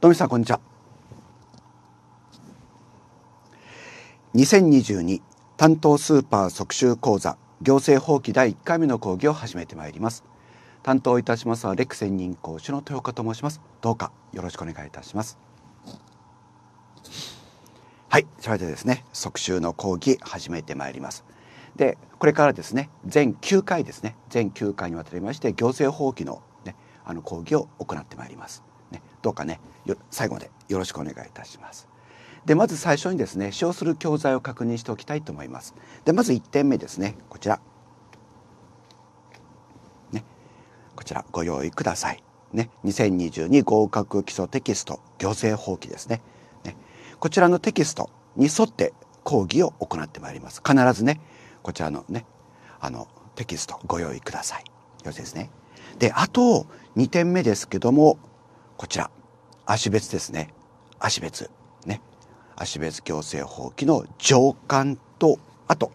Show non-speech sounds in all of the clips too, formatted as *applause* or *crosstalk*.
富さんこんにちは2022担当スーパー即習講座行政法規第1回目の講義を始めてまいります担当いたしますはレク専任講師の豊岡と申しますどうかよろしくお願いいたしますはいそれでですね即習の講義始めてまいりますでこれからですね全9回ですね全9回にわたりまして行政法規のねあの講義を行ってまいりますどうかね最後までよろしくお願いいたします。でまず最初にですね使用する教材を確認しておきたいと思います。でまず1点目ですねこちら。ね、こちらご用意ください。ね、2022合格基礎テキスト行政法規ですねね。こちらのテキストに沿って講義を行ってまいります。必ずねこちらのねあのテキストご用意ください。よろしいですね。であと2点目ですけどもこちら足別ですね足別ね足別矯正法規の上巻とあと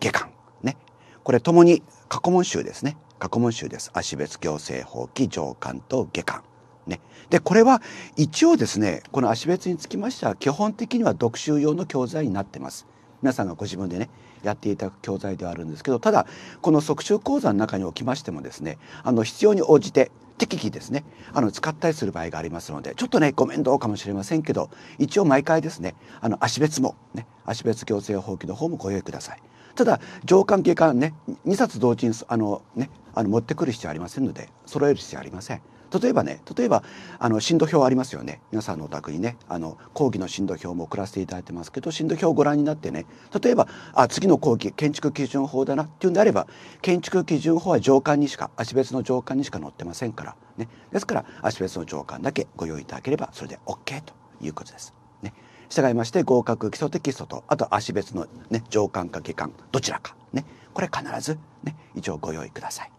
下巻ねこれともに過去問集ですね過去問集です足別矯正法規上巻と下巻ね、でこれは一応ですねこの足別につきましては基本的には読習用の教材になってます。皆さんがご自分でねやっていただく教材ではあるんですけどただこの速習講座の中におきましてもですねあの必要に応じて適宜ですねあの使ったりする場合がありますのでちょっとねご面倒かもしれませんけど一応毎回ですねあの足別もね足別行政法規の方もご用意ください。ただ上官下官ね2冊同時にあの、ね、あの持ってくる必要ありませんので揃える必要ありません。例えばね例えばあの震度表ありますよね皆さんのお宅にねあの講義の震度表も送らせていただいてますけど震度表をご覧になってね例えばあ次の講義建築基準法だなっていうんであれば建築基準法は上官にしか足別の上官にしか載ってませんから、ね、ですから足別の上官だけご用意いただければそれで OK ということです。ね、従いまして合格基礎キストとあと足別の、ね、上官か下官どちらか、ね、これ必ず、ね、一応ご用意ください。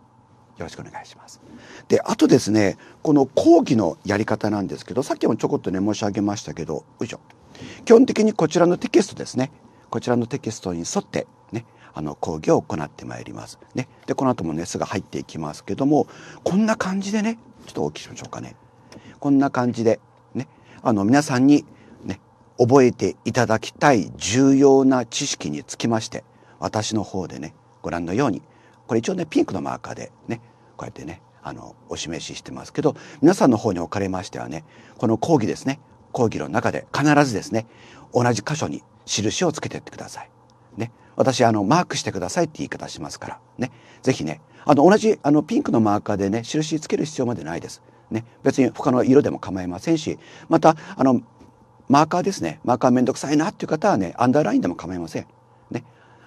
よろしくお願いします。であとですねこの講義のやり方なんですけどさっきもちょこっとね申し上げましたけどよいしょ基本的にこちらのテキストですねこちらのテキストに沿ってねあの講義を行ってまいります。ね、でこの後もねすぐ入っていきますけどもこんな感じでねちょっと大きくしましょうかね。こんな感じでねあの皆さんにね覚えていただきたい重要な知識につきまして私の方でねご覧のように「これ一応ねピンクのマーカーでねこうやってねあのお示ししてますけど皆さんの方におかれましてはねこの講義ですね講義の中で必ずですね同じ箇所に印をつけてってください。ね、私あのマークしてくださいって言い方しますからね是非ねあの同じあのピンクのマーカーでね印つける必要までないです。ね、別に他の色でも構いませんしまたあのマーカーですねマーカーめんどくさいなっていう方はねアンダーラインでも構いません。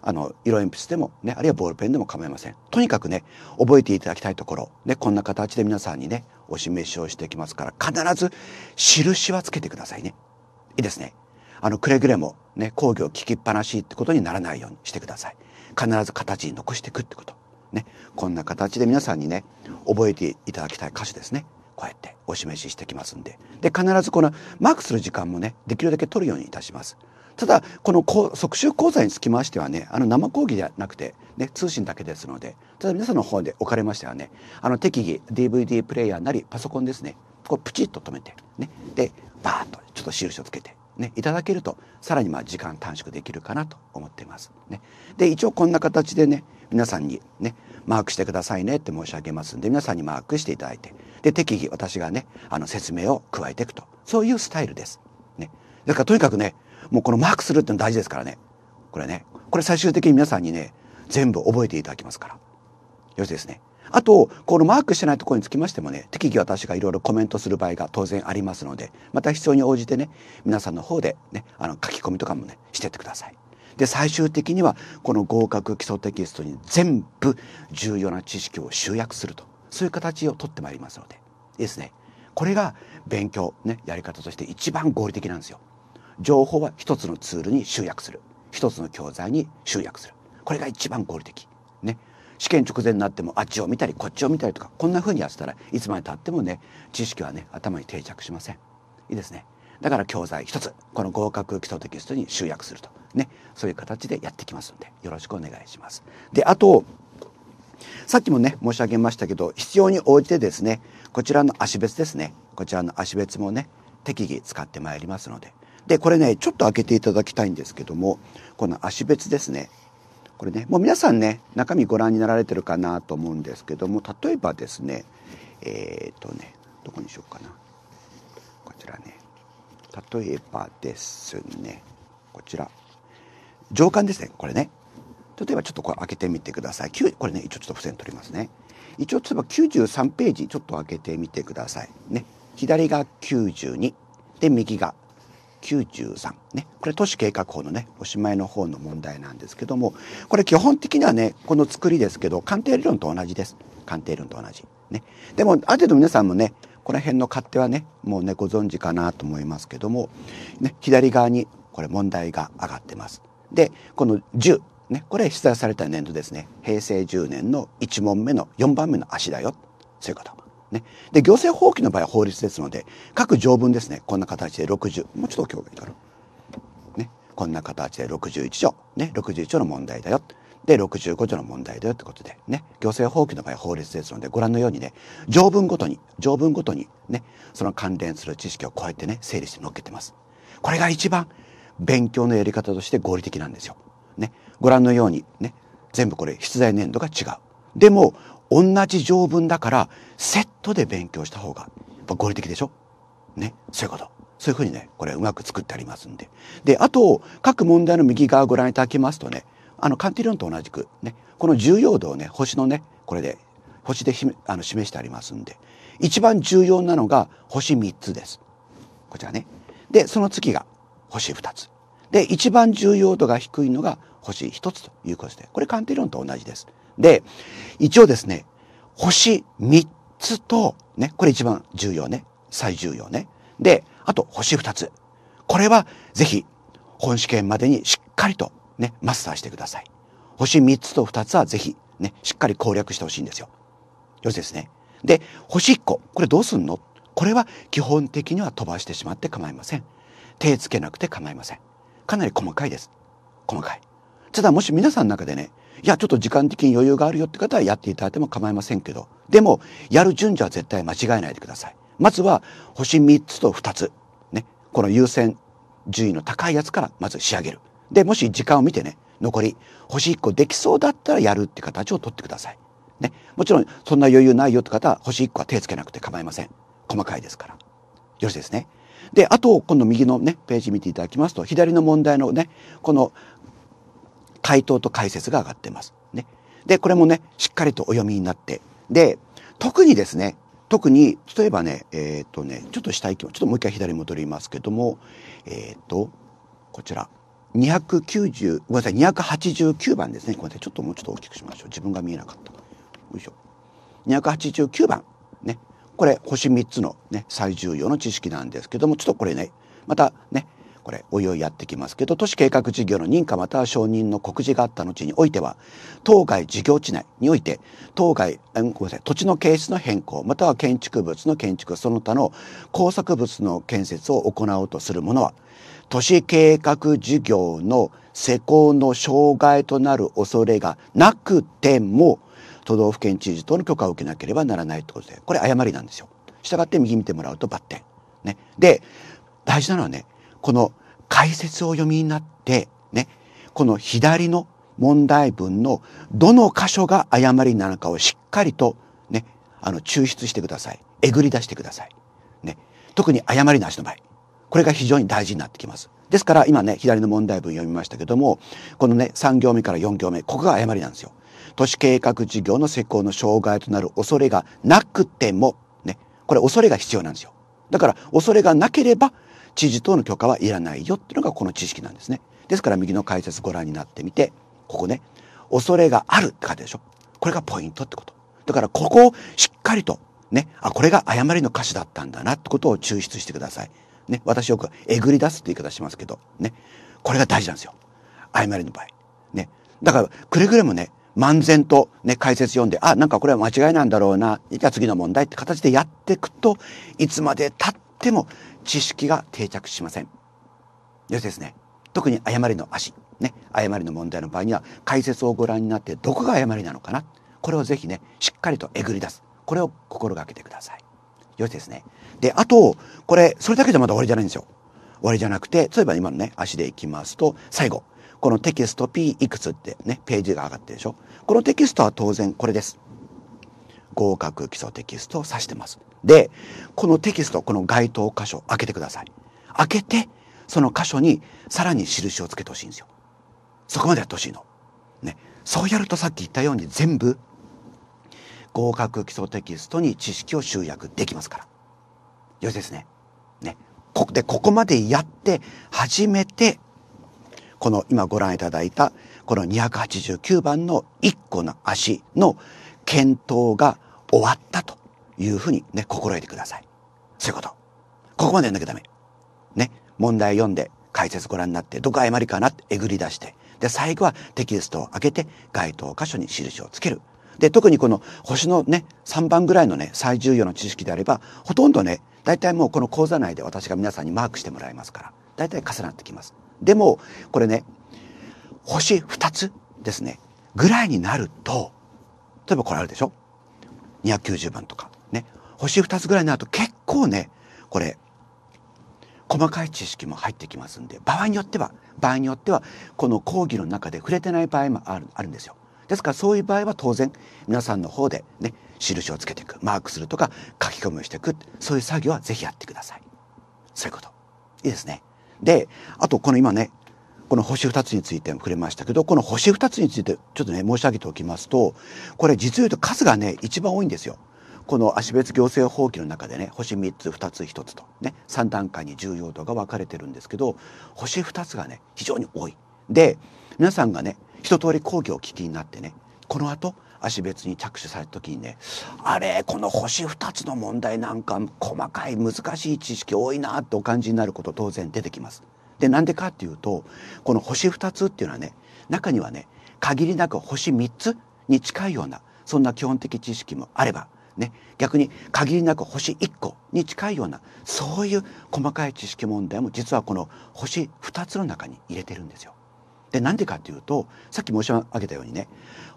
あの、色鉛筆でもね、あるいはボールペンでも構いません。とにかくね、覚えていただきたいところ、ね、こんな形で皆さんにね、お示しをしていきますから、必ず印はつけてくださいね。いいですね。あの、くれぐれもね、工業聞きっぱなしってことにならないようにしてください。必ず形に残していくってこと。ね、こんな形で皆さんにね、覚えていただきたい歌詞ですね。こうやってお示ししてきますんで。で、必ずこのマークする時間もね、できるだけ取るようにいたします。ただこの即習講座につきましてはねあの生講義ではなくて、ね、通信だけですのでただ皆さんの方で置かれましてはねあの適宜 DVD プレイヤーなりパソコンですねこうプチッと止めて、ね、でバーッとちょっと印をつけてね、いただけるとさらにまあ時間短縮できるかなと思っています。ね、で一応こんな形でね皆さんにねマークしてくださいねって申し上げますんで皆さんにマークしていただいてで適宜私がねあの説明を加えていくとそういうスタイルです。ね、だからとにかくねもうこのマークするっての大事ですからねこれねこれ最終的に皆さんにね全部覚えていただきますからよしですねあとこのマークしてないところにつきましてもね適宜私がいろいろコメントする場合が当然ありますのでまた必要に応じてね皆さんの方でねあの書き込みとかもねしてってください。で最終的にはこの合格基礎テキストに全部重要な知識を集約するとそういう形をとってまいりますのでいいですねこれが勉強ねやり方として一番合理的なんですよ。情報は一つのツールに集約する一つの教材に集約するこれが一番合理的ね試験直前になってもあっちを見たりこっちを見たりとかこんなふうにやってたらいつまでたってもね知識はね頭に定着しませんいいですねだから教材一つこの合格基礎テキストに集約するとねそういう形でやってきますのでよろしくお願いしますであとさっきもね申し上げましたけど必要に応じてですねこちらの足別ですねこちらの足別もね適宜使ってまいりますのでで、これね、ちょっと開けていただきたいんですけども、この足別ですね。これね、もう皆さんね、中身ご覧になられてるかなと思うんですけども、例えばですね、えっ、とね、どこにしようかな。こちらね。例えばですね、こちら。上巻ですね、これね。例えばちょっとこれ開けてみてください。これね、一応ちょっと付箋取りますね。一応例えば93ページちょっと開けてみてください。ね。左が92。で、右が93ねこれ都市計画法のねおしまいの方の問題なんですけどもこれ基本的にはねこの作りですけど鑑定理論と同じです鑑定理論と同じねでもある程度皆さんもねこの辺の勝手はねもうねご存知かなと思いますけども、ね、左側にこれ問題が上がってますでこの10ねこれ出題された年度ですね平成10年の1問目の4番目の足だよそういうことね、で行政法規の場合は法律ですので各条文ですねこんな形で60もうちょっとお経がいいかな、ね、こんな形で61条、ね、61条の問題だよで65条の問題だよってことでね行政法規の場合は法律ですのでご覧のようにね条文ごとに条文ごとにねその関連する知識をこうやってね整理して載っけてます。これが一番勉強のやり方として合理的なんですよ。ね、ご覧のようにね全部これ出題年度が違う。でも同じ条文だからセットで勉強した方が合理的でしょね。そういうこと。そういうふうにね、これうまく作ってありますんで。で、あと、各問題の右側をご覧いただきますとね、あの、カンティ論と同じく、ね、この重要度をね、星のね、これで、星であの示してありますんで、一番重要なのが星3つです。こちらね。で、その次が星2つ。で、一番重要度が低いのが星1つということで、これカンティ論と同じです。で、一応ですね、星3つと、ね、これ一番重要ね。最重要ね。で、あと星2つ。これはぜひ本試験までにしっかりとね、マスターしてください。星3つと2つはぜひね、しっかり攻略してほしいんですよ。よしですね。で、星1個。これどうすんのこれは基本的には飛ばしてしまって構いません。手つけなくて構いません。かなり細かいです。細かい。ただもし皆さんの中でね、いやちょっと時間的に余裕があるよって方はやっていただいても構いませんけどでもやる順序は絶対間違えないでくださいまずは星3つと2つねこの優先順位の高いやつからまず仕上げるでもし時間を見てね残り星1個できそうだったらやるって形をとってくださいねもちろんそんな余裕ないよって方は星1個は手つけなくて構いません細かいですからよろしいですねであと今度右のねページ見ていただきますと左の問題のねこの回答と解説が上がってます。ね。で、これもね、しっかりとお読みになって。で、特にですね、特に、例えばね、えっ、ー、とね、ちょっと下行きまちょっともう一回左戻りますけども、えっ、ー、と、こちら、290、ごめんなさい、289番ですね。ごめんなさい、ちょっともうちょっと大きくしましょう。自分が見えなかった。よいしょ。289番。ね。これ、星3つのね、最重要の知識なんですけども、ちょっとこれね、またね、これおいおいやってきますけど都市計画事業の認可または承認の告示があった後においては当該事業地内において当該ごめんなさい土地の形質の変更または建築物の建築その他の工作物の建設を行おうとするものは都市計画事業の施工の障害となる恐れがなくても都道府県知事等の許可を受けなければならないということでこれ誤りなんですよ。したがって右見てもらうとバッテン。ね、で大事なのはねこの解説を読みになって、ね、この左の問題文のどの箇所が誤りなのかをしっかりとね、あの、抽出してください。えぐり出してください。ね。特に誤りなしの場合。これが非常に大事になってきます。ですから今ね、左の問題文読みましたけども、このね、3行目から4行目、ここが誤りなんですよ。都市計画事業の施行の障害となる恐れがなくても、ね、これ恐れが必要なんですよ。だから恐れがなければ知事等の許可はいらないよっていうのがこの知識なんですね。ですから右の解説ご覧になってみて、ここね、恐れがあるって書いてでしょ。これがポイントってこと。だからここをしっかりと、ね、あ、これが誤りの歌詞だったんだなってことを抽出してください。ね、私よくえぐり出すって言い方しますけど、ね、これが大事なんですよ。誤りの場合。ね。だから、くれぐれもね、漫然とね、解説読んで、あ、なんかこれは間違いなんだろうな、じゃあ次の問題って形でやっていくと、いつまで経っっても知識が定着しません。よしですね。特に誤りの足、ね、誤りの問題の場合には解説をご覧になってどこが誤りなのかなこれをぜひねしっかりとえぐり出すこれを心がけてください。よしですね。であとこれそれだけじゃまだ終わりじゃないんですよ。終わりじゃなくて例えば今のね足でいきますと最後このテキスト P いくつってねページが上がってるでしょ。このテキストは当然これです。合格基礎テキストを指してます。で、このテキスト、この該当箇所、開けてください。開けて、その箇所にさらに印をつけてほしいんですよ。そこまでやってほしいの。ね。そうやるとさっき言ったように全部合格基礎テキストに知識を集約できますから。よしですね。ね。ここで、ここまでやって初めて、この今ご覧いただいたこの289番の1個の足の検討が終わったというふうにね、心得てください。そういうこと。ここまでやんなきゃダメ。ね。問題読んで、解説ご覧になって、どこ誤りかなってえぐり出して、で、最後はテキストを開けて、該当箇所に印をつける。で、特にこの星のね、3番ぐらいのね、最重要の知識であれば、ほとんどね、大体もうこの講座内で私が皆さんにマークしてもらいますから、大体重なってきます。でも、これね、星2つですね、ぐらいになると、例えばこれあるでしょ ?290 番とか星2つぐらいになると結構ねこれ細かい知識も入ってきますんで場合によっては場合によってはこの講義の中で触れてない場合もあるあるんですよ。ですからそういう場合は当然皆さんの方でね印をつけていくマークするとか書き込みをしていくそういう作業は是非やってください。そういうこと。いいですね。であとこの今ねこの星2つについても触れましたけどこの星2つについてちょっとね申し上げておきますとこれ実を言うと数がね一番多いんですよ。この足別行政法規の中でね星3つ2つ1つとね3段階に重要度が分かれてるんですけど星2つがね非常に多い。で皆さんがね一通り講義を聞きになってねこの後足別に着手された時にねあれこの星2つの問題なんか細かい難しい知識多いなってお感じになること当然出てきます。でなんでかっていうとこの星2つっていうのはね中にはね限りなく星3つに近いようなそんな基本的知識もあればね、逆に限りなく星1個に近いようなそういう細かい知識問題も実はこの星2つの中に入れてるんですよ。でなんでかっていうとさっき申し上げたようにね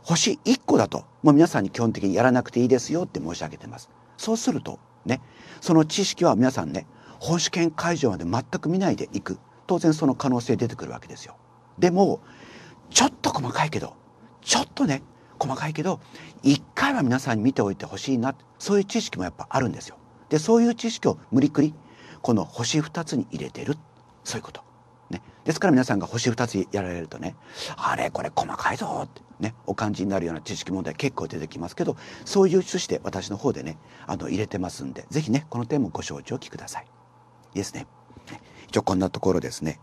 星1個だともう皆さんに基本的にやらなくていいですよって申し上げてます。そうするとねその知識は皆さんね本試験会場まで全く見ないでいく当然その可能性出てくるわけですよ。でもちょっと細かいけどちょっとね細かいけど一回は皆さんに見ておいてほしいなそういう知識もやっぱあるんですよ。でそういう知識を無理くりこの星2つに入れてるそういうこと。ね、ですから皆さんが星2つやられるとねあれこれ細かいぞってねお感じになるような知識問題結構出てきますけどそういう趣旨で私の方でねあの入れてますんで是非ねこの点もご承知おきください。いいですね。一応こんなところですね。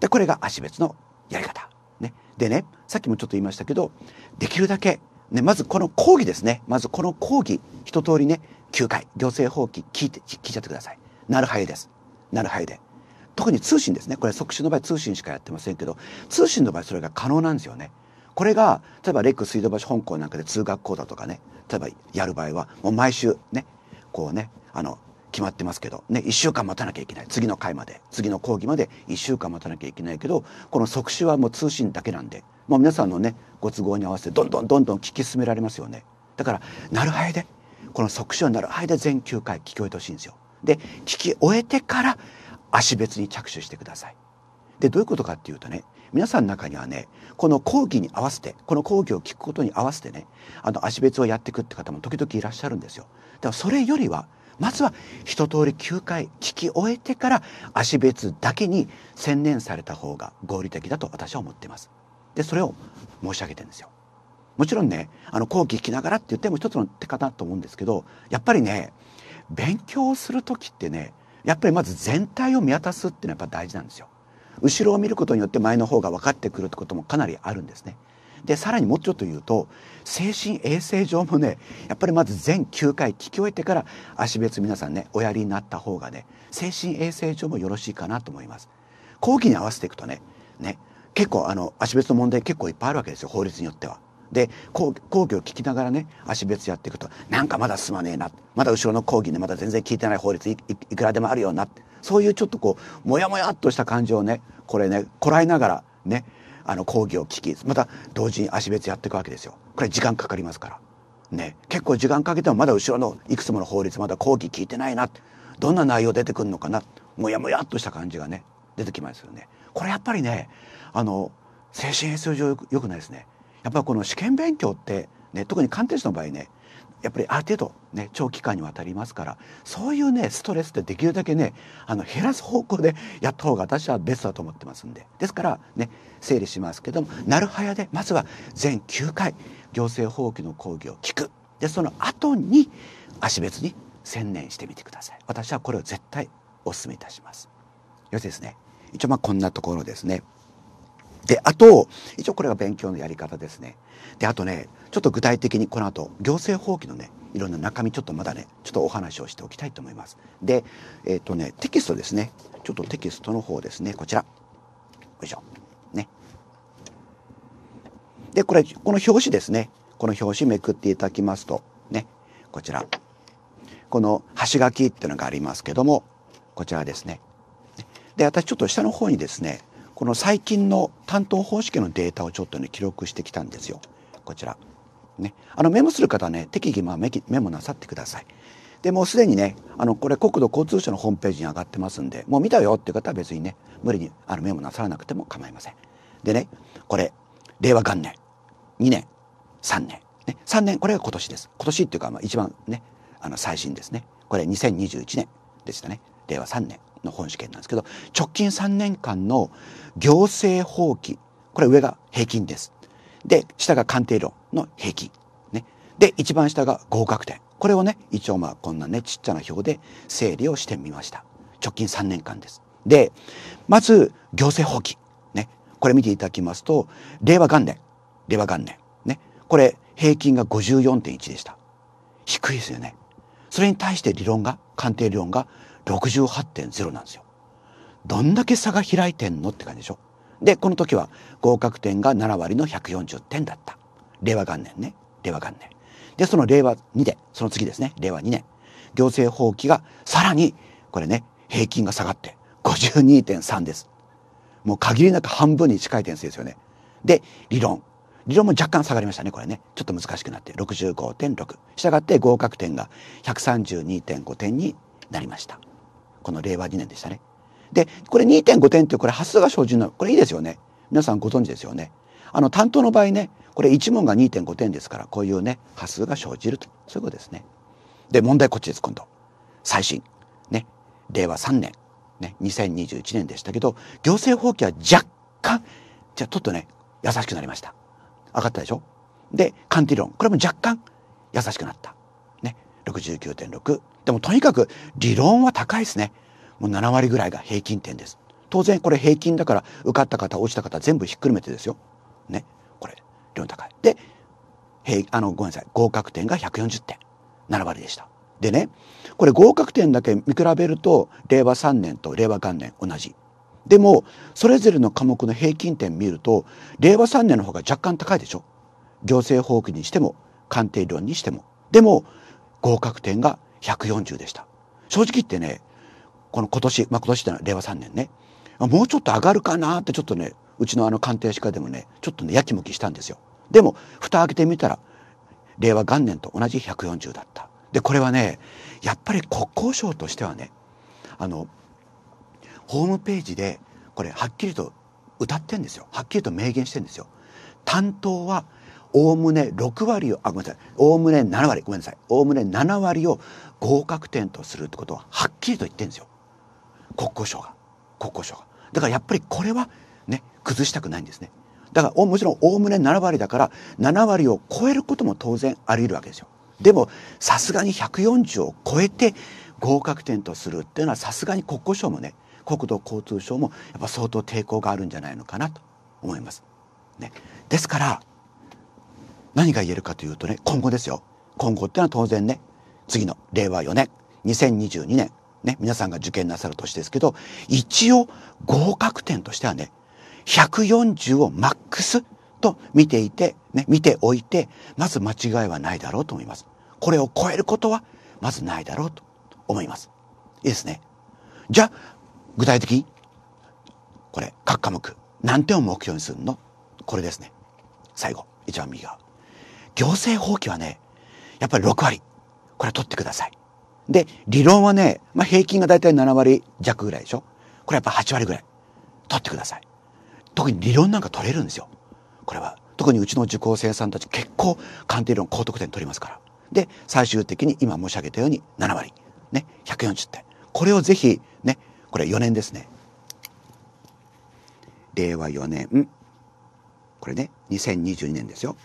でこれが足別のやり方。ね、でねさっきもちょっと言いましたけどできるだけ、ね、まずこの講義ですねまずこの講義一通りね9回行政法規聞いて聞いちゃってくださいなるはえですなるはえで特に通信ですねこれ即死の場合通信しかやってませんけど通信の場合それが可能なんですよねこれが例えばレック水道橋本校なんかで通学校だとかね例えばやる場合はもう毎週ねこうねあの決まってますけど、ね、1週間待たなきゃいけない次の回まで次の講義まで1週間待たなきゃいけないけどこの即死はもう通信だけなんでもう皆さんのねご都合に合わせてどんどんどんどん聞き進められますよねだからなるはえでこの即死はなるはえで全9回聞き終えてほしいんですよ。で聞き終えてから足別に着手してください。でどういうことかっていうとね皆さんの中にはねこの講義に合わせてこの講義を聞くことに合わせてねあの足別をやっていくって方も時々いらっしゃるんですよ。だからそれよりはまずは一通り9回聞き終えてから足別だけに専念された方が合理的だと私は思っています。でそれを申し上げてんですよ。もちろんねあの講義聞きながらって言っても一つの手方だと思うんですけどやっぱりね勉強する時ってねやっぱりまず全体を見渡すっていうのはやっぱ大事なんですよ。後ろを見ることによって前の方が分かってくるってこともかなりあるんですね。でさらにもうちょっと言うと精神衛生上もねやっぱりまず全9回聞き終えてから足別皆さんねおやりになった方がね精神衛生上もよろしいかなと思います。後期に合わせていくとねね結構あの足別の問題結構いっぱいあるわけですよ法律によっては。で講講義を聞きながらね足別やっていくとなんかまだ進まねえなまだ後ろの講義ねまだ全然聞いてない法律いいくらでもあるようなそういうちょっとこうモヤモヤっとした感じをねこれねこらえながらねあの講義を聞きまた同時に足別やっていくわけですよこれ時間かかりますからね結構時間かけてもまだ後ろのいくつもの法律まだ講義聞いてないなどんな内容出てくるのかなもやもやっとした感じがね出てきますよねこれやっぱりねあの精神衛生上よくないですねやっぱこの試験勉強ってね、特に鑑定士の場合ねやっぱりある程度、ね、長期間にわたりますからそういうねストレスってできるだけねあの減らす方向でやった方が私はベストだと思ってますんでですからね整理しますけどもなるはやでまずは全9回行政放棄の講義を聞くでその後に足別に専念してみてください私はこれを絶対お勧めいたしますよしですね一応まあこんなところですねで、あと、一応これが勉強のやり方ですね。で、あとね、ちょっと具体的にこの後、行政法規のね、いろんな中身ちょっとまだね、ちょっとお話をしておきたいと思います。で、えっ、ー、とね、テキストですね。ちょっとテキストの方ですね、こちら。よいしょ。ね。で、これ、この表紙ですね。この表紙めくっていただきますと、ね、こちら。この端書きっていうのがありますけども、こちらですね。で、私ちょっと下の方にですね、この最近の担当方式のデータをちょっとね記録してきたんですよこちら。ね、あのメモする方はね適宜まあメモなさってください。でもうすでにねあのこれ国土交通省のホームページに上がってますんでもう見たよっていう方は別にね無理にあのメモなさらなくても構いません。でねこれ令和元年2年3年、ね、3年これが今年です今年っていうかまあ一番ねあの最新ですねこれ2021年でしたね令和3年の本試験なんですけど、直近3年間の行政法規、これ上が平均です。で、下が鑑定論の平均。ね。で、一番下が合格点。これをね、一応まあこんなね、ちっちゃな表で整理をしてみました。直近3年間です。で、まず、行政法規。ね。これ見ていただきますと、令和元年。令和元年。ね。これ、平均が54.1でした。低いですよね。それに対して理論が、鑑定理論が68.0なんですよ。どんだけ差が開いてんのって感じでしょで、この時は合格点が7割の140点だった。令和元年ね。令和元年。で、その令和2年、その次ですね。令和2年。行政放棄がさらに、これね、平均が下がって52.3です。もう限りなく半分に近い点数ですよね。で、理論。理論も若干下がりましたね、これね。ちょっと難しくなって、65.6。したがって合格点が132.5点になりました。この令和2年でしたね。でこれ2.5点ってこれ発数が生じるのこれいいですよね皆さんご存知ですよね。あの担当の場合ねこれ1問が2.5点ですからこういうね発数が生じるとそういうことですね。で問題こっちです今度最新ね令和3年ね2021年でしたけど行政法規は若干じゃあちょっとね優しくなりました。上がったでしょでカン論これも若干優しくなった。ね69.6でもとにかく理論は高いですね。もう7割ぐらいが平均点です。当然これ平均だから受かった方落ちた方全部ひっくるめてですよ。ね。これ理論高い。で、平あのごめんなさい合格点が140点7割でした。でねこれ合格点だけ見比べると令和3年と令和元年同じ。でもそれぞれの科目の平均点見ると令和3年の方が若干高いでしょ。行政法規にしても鑑定論にしても。でも合格点が140でした。正直言ってね、この今年、まあ、今年ってのは令和3年ね、もうちょっと上がるかなってちょっとね、うちのあの鑑定士課でもね、ちょっとね、やきもきしたんですよ。でも、蓋開けてみたら、令和元年と同じ140だった。で、これはね、やっぱり国交省としてはね、あの、ホームページで、これ、はっきりと歌ってんですよ。はっきりと明言してんですよ。担当は、おおむね6割を、あ、ごめんなさい。おおむね7割、ごめんなさい。おおむね7割を合格点とするってことははっきりと言ってんですよ国交省が国交省がだからやっぱりこれはね崩したくないんですねだからもちろんおおむね7割だから7割を超えることも当然あり得るわけですよでもさすがに140を超えて合格点とするっていうのはさすがに国交省もね国土交通省もやっぱ相当抵抗があるんじゃないのかなと思います。ね、ですから何が言えるかというとね今後ですよ今後っていうのは当然ね次の令和4年2022年ね皆さんが受験なさる年ですけど一応合格点としてはね140をマックスと見ていてね見ておいてまず間違いはないだろうと思います。これを超えることはまずないだろうと思います。いいですね。じゃあ具体的にこれ各科目何点を目標にするのこれですね。最後一番右側。行政法規はねやっぱり6割これは取ってください。で、理論はね、まあ、平均がだいたい7割弱ぐらいでしょこれやっぱ8割ぐらい。取ってください。特に理論なんか取れるんですよ。これは。特にうちの受講生さんたち結構鑑定理論高得点取りますから。で、最終的に今申し上げたように7割。ね、140点。これをぜひ、ね、これ4年ですね。令和4年。これね、2022年ですよ。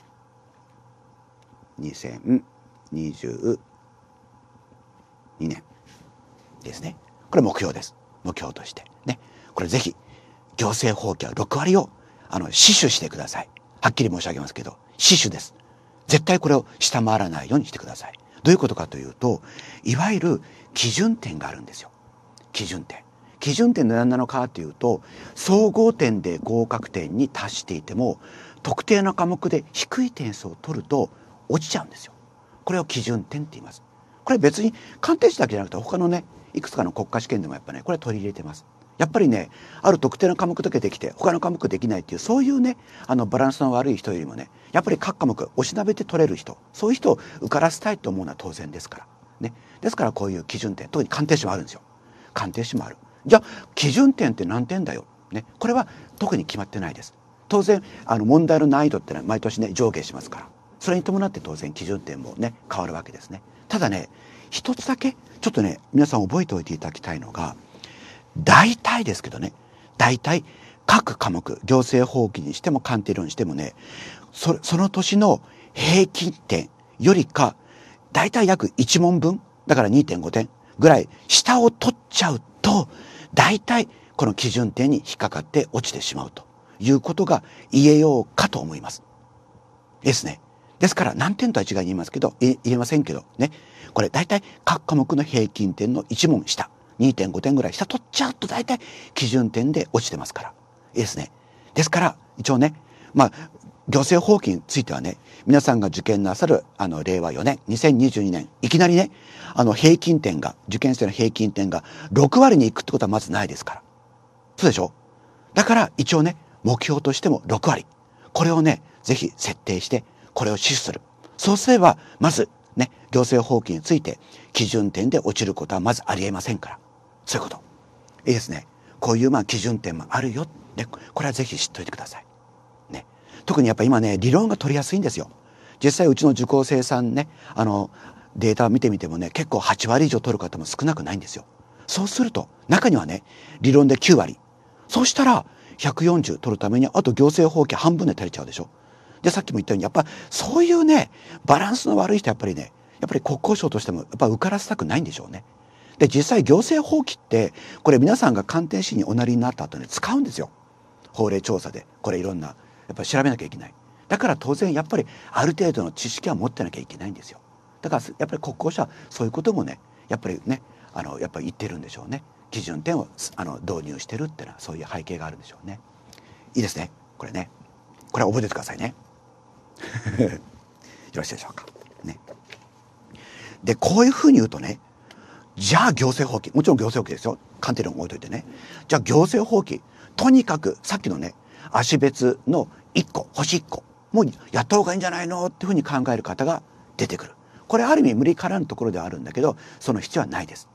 2022 2年ですねこれ目標です目標としてねこれぜひ行政法規は6割をあの死守してくださいはっきり申し上げますけど死守です絶対これを下回らないようにしてくださいどういうことかというといわゆる基準点があるんですよ基準点基準点で何なのかというと総合点で合格点に達していても特定の科目で低い点数を取ると落ちちゃうんですよこれを基準点って言いますこれ別に鑑定士だけじゃなくて他のねいくつかの国家試験でもやっぱねこれ取り入れてます。やっぱりねある特定の科目だけできて他の科目できないっていうそういうねあのバランスの悪い人よりもねやっぱり各科目おしなべて取れる人そういう人を受からせたいと思うのは当然ですから、ね、ですからこういう基準点特に鑑定士もあるんですよ鑑定士もあるじゃあ基準点って何点だよ、ね、これは特に決まってないです当然あの問題の難易度ってのは毎年ね上下しますからそれに伴って当然基準点もね変わるわけですねただね一つだけちょっとね皆さん覚えておいていただきたいのが大体ですけどね大体各科目行政法規にしても鑑定論にしてもねその年の平均点よりか大体約1問分だから2.5点ぐらい下を取っちゃうと大体この基準点に引っかかって落ちてしまうということが言えようかと思います。ですね。ですから何点とは違いに言いますけど、言えませんけどね。これ大体各科目の平均点の1問下、2.5点ぐらい下取っちゃうと大体基準点で落ちてますから。いいですね。ですから一応ね、まあ行政法規についてはね、皆さんが受験なさる、あの、令和4年、2022年、いきなりね、あの、平均点が、受験生の平均点が6割に行くってことはまずないですから。そうでしょだから、一応ね、目標としても6割。これをね、ぜひ設定してこれを死守する。そうすれば、まず、ね、行政放棄について基準点で落ちることはまずありえませんから。そういうこと。いいですね。こういうまあ基準点もあるよ。ね、これはぜひ知っておいてください。ね。特にやっぱ今ね、理論が取りやすいんですよ。実際うちの受講生さんね、あの、データを見てみてもね、結構8割以上取る方も少なくないんですよ。そうすると、中にはね、理論で9割。そうしたら、140取るためにあと行政法規半分で足りちゃうでしょ。でさっきも言ったようにやっぱそういうねバランスの悪い人はやっぱりねやっぱり国交省としてもやっぱ受からせたくないんでしょうね。で実際行政法規ってこれ皆さんが鑑定士におなりになった後に使うんですよ法令調査でこれいろんなやっぱり調べなきゃいけないだから当然やっぱりある程度の知識は持ってなきゃいけないんですよだからやっぱり国交省はそういうこともねやっぱりねあのやっぱり言ってるんでしょうね基準点をあの導入してるっていうのはそういう背景があるんでしょうねいいですねこれねこれは覚えててくださいね *laughs* よろしいでしょうか。ね。で、こういうふうに言うとね、じゃあ行政放棄。もちろん行政放棄ですよ。鑑定論置いといてね。じゃあ行政放棄。とにかく、さっきのね、足別の1個、星1個。もうやった方がいいんじゃないのっていうふうに考える方が出てくる。これある意味無理からぬところではあるんだけど、その必要はないです。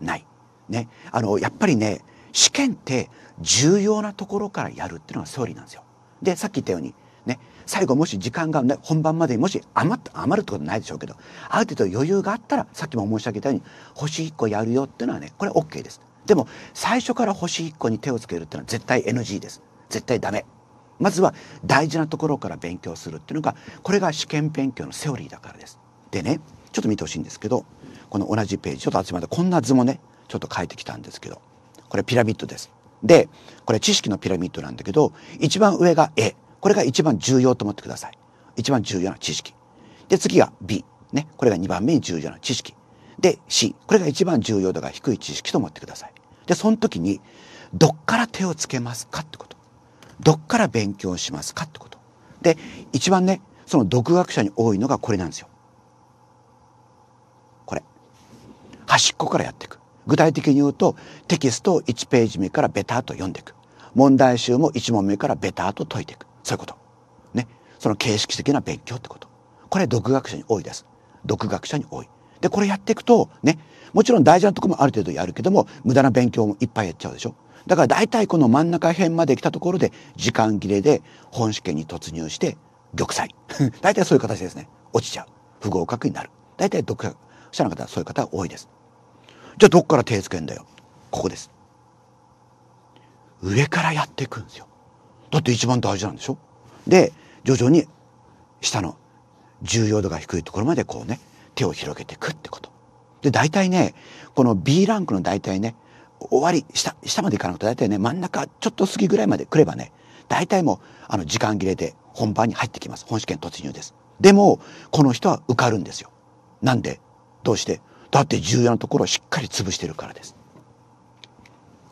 ない。ね。あの、やっぱりね、試験って重要なところからやるっていうのが総理なんですよ。で、さっき言ったように、ね、最後もし時間が、ね、本番までもし余余るってことないでしょうけどある程度余裕があったらさっきも申し上げたように星1個やるよっていうのはねこれ OK ですでも最初から星1個に手をつけるっていうのは絶対 NG です絶対ダメまずは大事なところから勉強するっていうのがこれが試験勉強のセオリーだからですでねちょっと見てほしいんですけどこの同じページちょっと集まってこんな図もねちょっと書いてきたんですけどこれピラミッドですでこれ知識のピラミッドなんだけど一番上が絵これが一番重要と思ってください一番重要な知識で次が B ねこれが2番目に重要な知識で C これが一番重要度が低い知識と思ってくださいでその時にどっから手をつけますかってことどっから勉強しますかってことで一番ねその独学者に多いのがこれなんですよこれ端っこからやっていく具体的に言うとテキストを1ページ目からベターと読んでいく問題集も1問目からベターと解いていくそういうこと。ね。その形式的な勉強ってこと。これ独学者に多いです。独学者に多い。で、これやっていくと、ね、もちろん大事なとこもある程度やるけども、無駄な勉強もいっぱいやっちゃうでしょ。だから大体この真ん中辺まで来たところで、時間切れで本試験に突入して、玉砕。*laughs* 大体そういう形ですね。落ちちゃう。不合格になる。大体独学者の方はそういう方が多いです。じゃあどっから手つけるんだよ。ここです。上からやっていくんですよ。だって一番大事なんでしょで徐々に下の重要度が低いところまでこうね手を広げていくってこと。で大体ねこの B ランクの大体ね終わり下下までいかなくて大体ね真ん中ちょっと過ぎぐらいまで来ればね大体もうあの時間切れで本番に入ってきます本試験突入です。でもこの人は受かるんですよ。なんでどうしてだって重要なところをしっかり潰してるからです。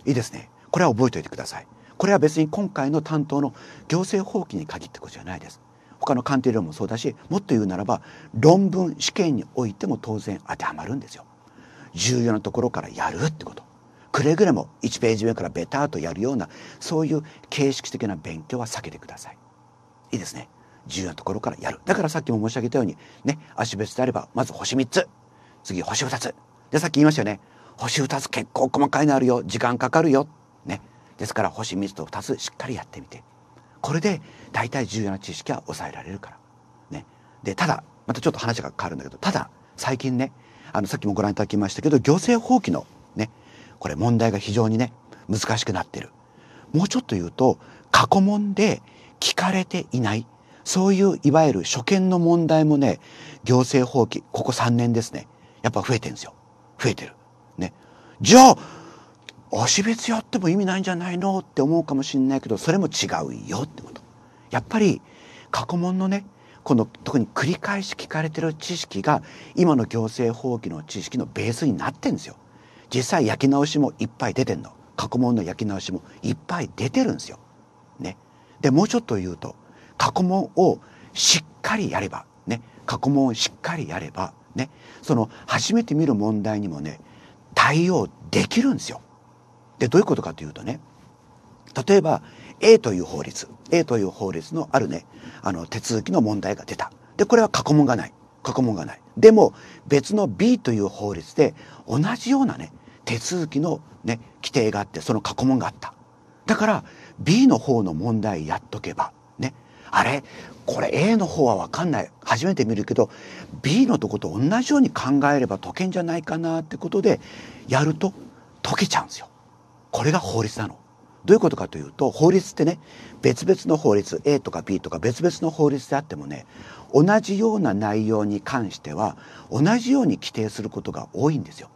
いいですね。これは覚えておいてください。これは別に今回の担当の行政法規に限ってことじゃないです。他の鑑定論もそうだしもっと言うならば論文試験においても当然当てはまるんですよ。重要なところからやるってこと。くれぐれも1ページ目からベターとやるようなそういう形式的な勉強は避けてください。いいですね。重要なところからやる。だからさっきも申し上げたようにね足別であればまず星3つ次星2つでさっき言いましたよね星2つ結構細かいのあるよ時間かかるよですから星水と2つしっかりやってみてこれで大体重要な知識は抑えられるから。ね、でただまたちょっと話が変わるんだけどただ最近ねあのさっきもご覧いただきましたけど行政法規のねこれ問題が非常にね難しくなってる。もうちょっと言うと過去問で聞かれていないそういういわゆる初見の問題もね行政法規ここ3年ですねやっぱ増えてるんですよ増えてる。ね。じゃあし別やっても意味ないんじゃないのって思うかもしれないけどそれも違うよってことやっぱり過去問のねこの特に繰り返し聞かれてる知識が今の行政法規の知識のベースになってんですよ実際焼き直しもいっぱい出てんの過去問の焼き直しもいっぱい出てるんですよ。ね、でもうちょっと言うと過去問をしっかりやればね過去問をしっかりやればねその初めて見る問題にもね対応できるんですよ。で、どういうことかというとね、例えば A という法律、A という法律のあるね、あの、手続きの問題が出た。で、これは過去問がない。過去問がない。でも、別の B という法律で同じようなね、手続きのね、規定があって、その過去問があった。だから、B の方の問題やっとけば、ね、あれこれ A の方は分かんない初めて見るけど B のとこと同じように考えれば解けんじゃないかなってことでやると解けちゃうんですよ。これが法律なの。どういうことかというと法律ってね別々の法律 A とか B とか別々の法律であってもね同じような内容に関しては同じように規定することが多いんですよ。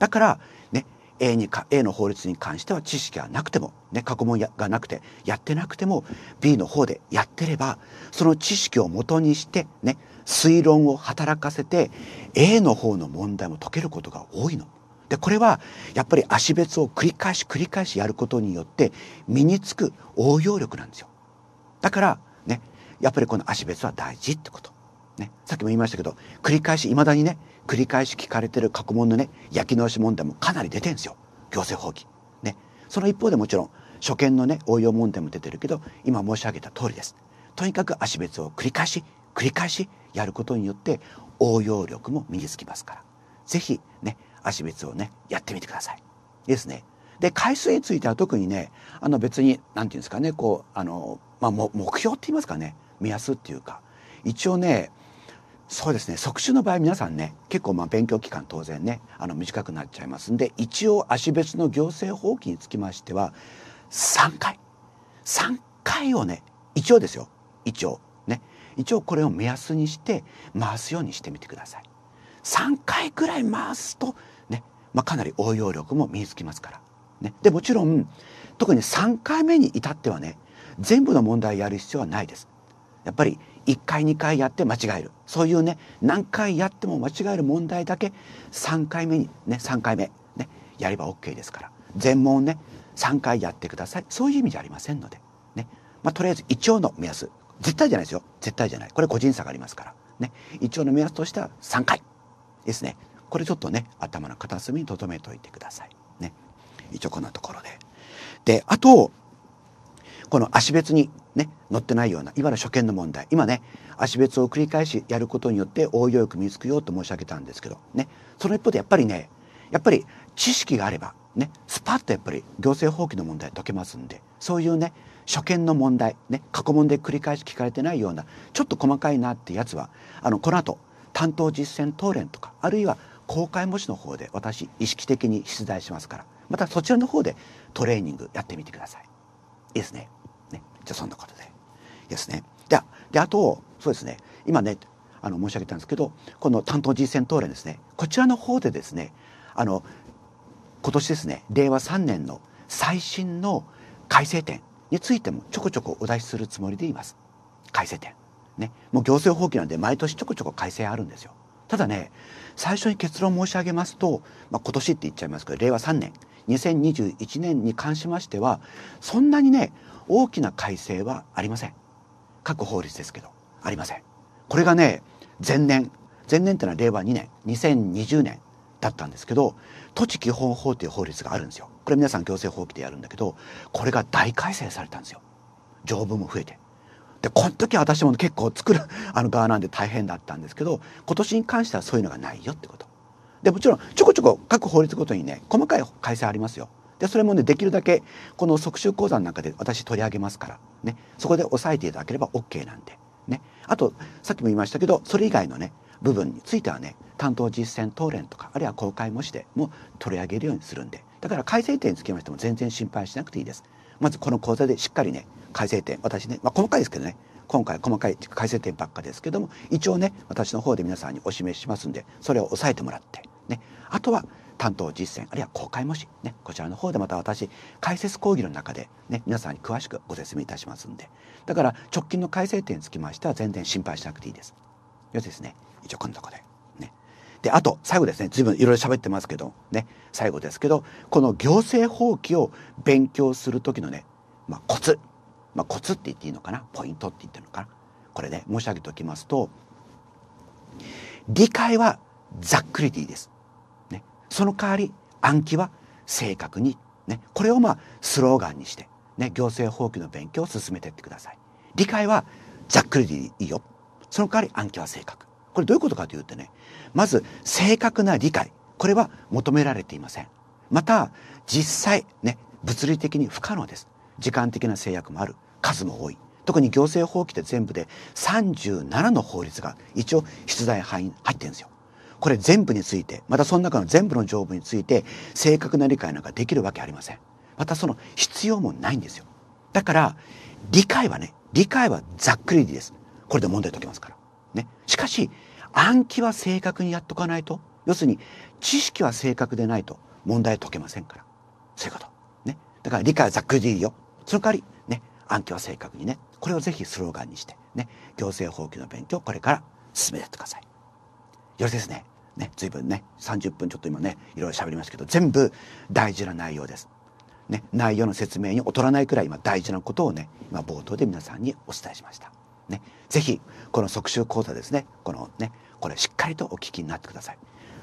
だからね A, にか A の法律に関しては知識がなくても、ね、過去問がなくてやってなくても B の方でやってればその知識をもとにして、ね、推論を働かせて A の方の問題も解けることが多いの。でこれはやっぱり足別を繰り返し繰り返しやることによって身につく応用力なんですよ。だからねやっぱりこの足別は大事ってこと。ね、さっきも言いましたけど繰り返しいまだにね繰り返し聞かれてる過去問のね焼き直し問題もかなり出てんですよ行政法規。ね、その一方でもちろん初見のね応用問題も出てるけど今申し上げた通りです。とにかく足別を繰り返し繰り返しやることによって応用力も身につきますから是非足別をねやってみてください。ですね。で回数については特にねあの別に何て言うんですかねこうあの、まあ、目標って言いますかね目安っていうか一応ねそうですね即死の場合皆さんね結構まあ勉強期間当然ねあの短くなっちゃいますんで一応足別の行政法規につきましては3回3回をね一応ですよ一応ね一応これを目安にして回すようにしてみてください。3回くらい回すとまあ、かなり応用力も身につきますから。ね、でもちろん特に3回目に至ってはね全部の問題やる必要はないです。やっぱり1回2回やって間違えるそういうね何回やっても間違える問題だけ3回目にね3回目ねやれば OK ですから全問ね3回やってくださいそういう意味じゃありませんのでね、まあ、とりあえず一応の目安絶対じゃないですよ絶対じゃないこれ個人差がありますからね一応の目安としては3回ですねこれちょっとね頭の片隅に留めておいてくださいね一応こんなところでであとこの足別にね載ってないようないわゆる初見の問題今ね足別を繰り返しやることによって応用よく身につくよと申し上げたんですけどねその一方でやっぱりねやっぱり知識があればねスパッとやっぱり行政放棄の問題解けますんでそういうね初見の問題ね過去問で繰り返し聞かれてないようなちょっと細かいなってやつはあのこの後担当実践答練とかあるいは公開模試の方で私意識的に出題しますからまたそちらの方でトレーニングやってみてください。いいですね。ねじゃあそんなことで。いいですね。じでであとそうですね今ねあの申し上げたんですけどこの担当実践答練ですねこちらの方でですねあの今年ですね令和3年の最新の改正点についてもちょこちょこお出しするつもりでいます改正点ねもう行政法規なんで毎年ちょこちょこ改正あるんですよただね最初に結論申し上げますと、まあ、今年って言っちゃいますけど令和3年2021年に関しましてはそんなにね大きな改正はありません各法律ですけどありませんこれがね前年前年ってのは令和2年2020年だったんですけど土地基本法っていう法律があるんですよこれ皆さん行政法規でやるんだけどこれが大改正されたんですよ条文も増えてでこの時は私も結構作る *laughs* あの側なんで大変だったんですけど今年に関してはそういうのがないよってこと。でもちろんちょこちょこ各法律ごとにね細かい改正ありますよ。でそれもねできるだけこの即習講座の中で私取り上げますからねそこで押さえていただければ OK なんでねあとさっきも言いましたけどそれ以外のね部分についてはね担当実践討練とかあるいは公開模試でも取り上げるようにするんでだから改正点につきましても全然心配しなくていいです。まずこの講座でしっかりね改正点私ね、まあ、細かいですけどね今回細かい改正点ばっかですけども一応ね私の方で皆さんにお示ししますんでそれを押さえてもらって、ね、あとは担当実践あるいは公開模試、ね、こちらの方でまた私解説講義の中で、ね、皆さんに詳しくご説明いたしますんでだから直近の改正点につきましては全然心配しなくていいです。よしですね一応このとこで。ね、であと最後ですね随分いろいろ喋ってますけどね最後ですけどこの行政法規を勉強する時のね、まあ、コツまあ、コツって言っていいのかなポイントって言ってるのかなこれで、ね、申し上げておきますと理解はざっくりでいいです。ね、その代わり暗記は正確に、ね、これをまあスローガンにして、ね、行政法規の勉強を進めていってください。理解はざっくりでいいよ。その代わり暗記は正確。これどういうことかというとねまず正確な理解これは求められていません。また実際ね物理的に不可能です。時間的な制約もある数も多い特に行政法規って全部で37の法律が一応出題範囲に入ってるんですよ。これ全部についてまたその中の全部の条文について正確な理解なんかできるわけありません。またその必要もないんですよ。だから理解はね理解はざっくりです。これで問題解けますから。ね、しかし暗記は正確にやっとかないと要するに知識は正確でないと問題解けませんからそういうこと。ね、だから理解はざっくりでいいよ。その代わり、ね、暗記は正確にね、これをぜひスローガンにして、ね、行政法規の勉強、これから進めてってください。よろしいですね。ね、随分ね、30分ちょっと今ね、いろいろ喋りましたけど、全部大事な内容です。ね、内容の説明に劣らないくらい今大事なことをね、今冒頭で皆さんにお伝えしました。ね、ぜひ、この即習講座ですね、このね、これしっかりとお聞きになってください。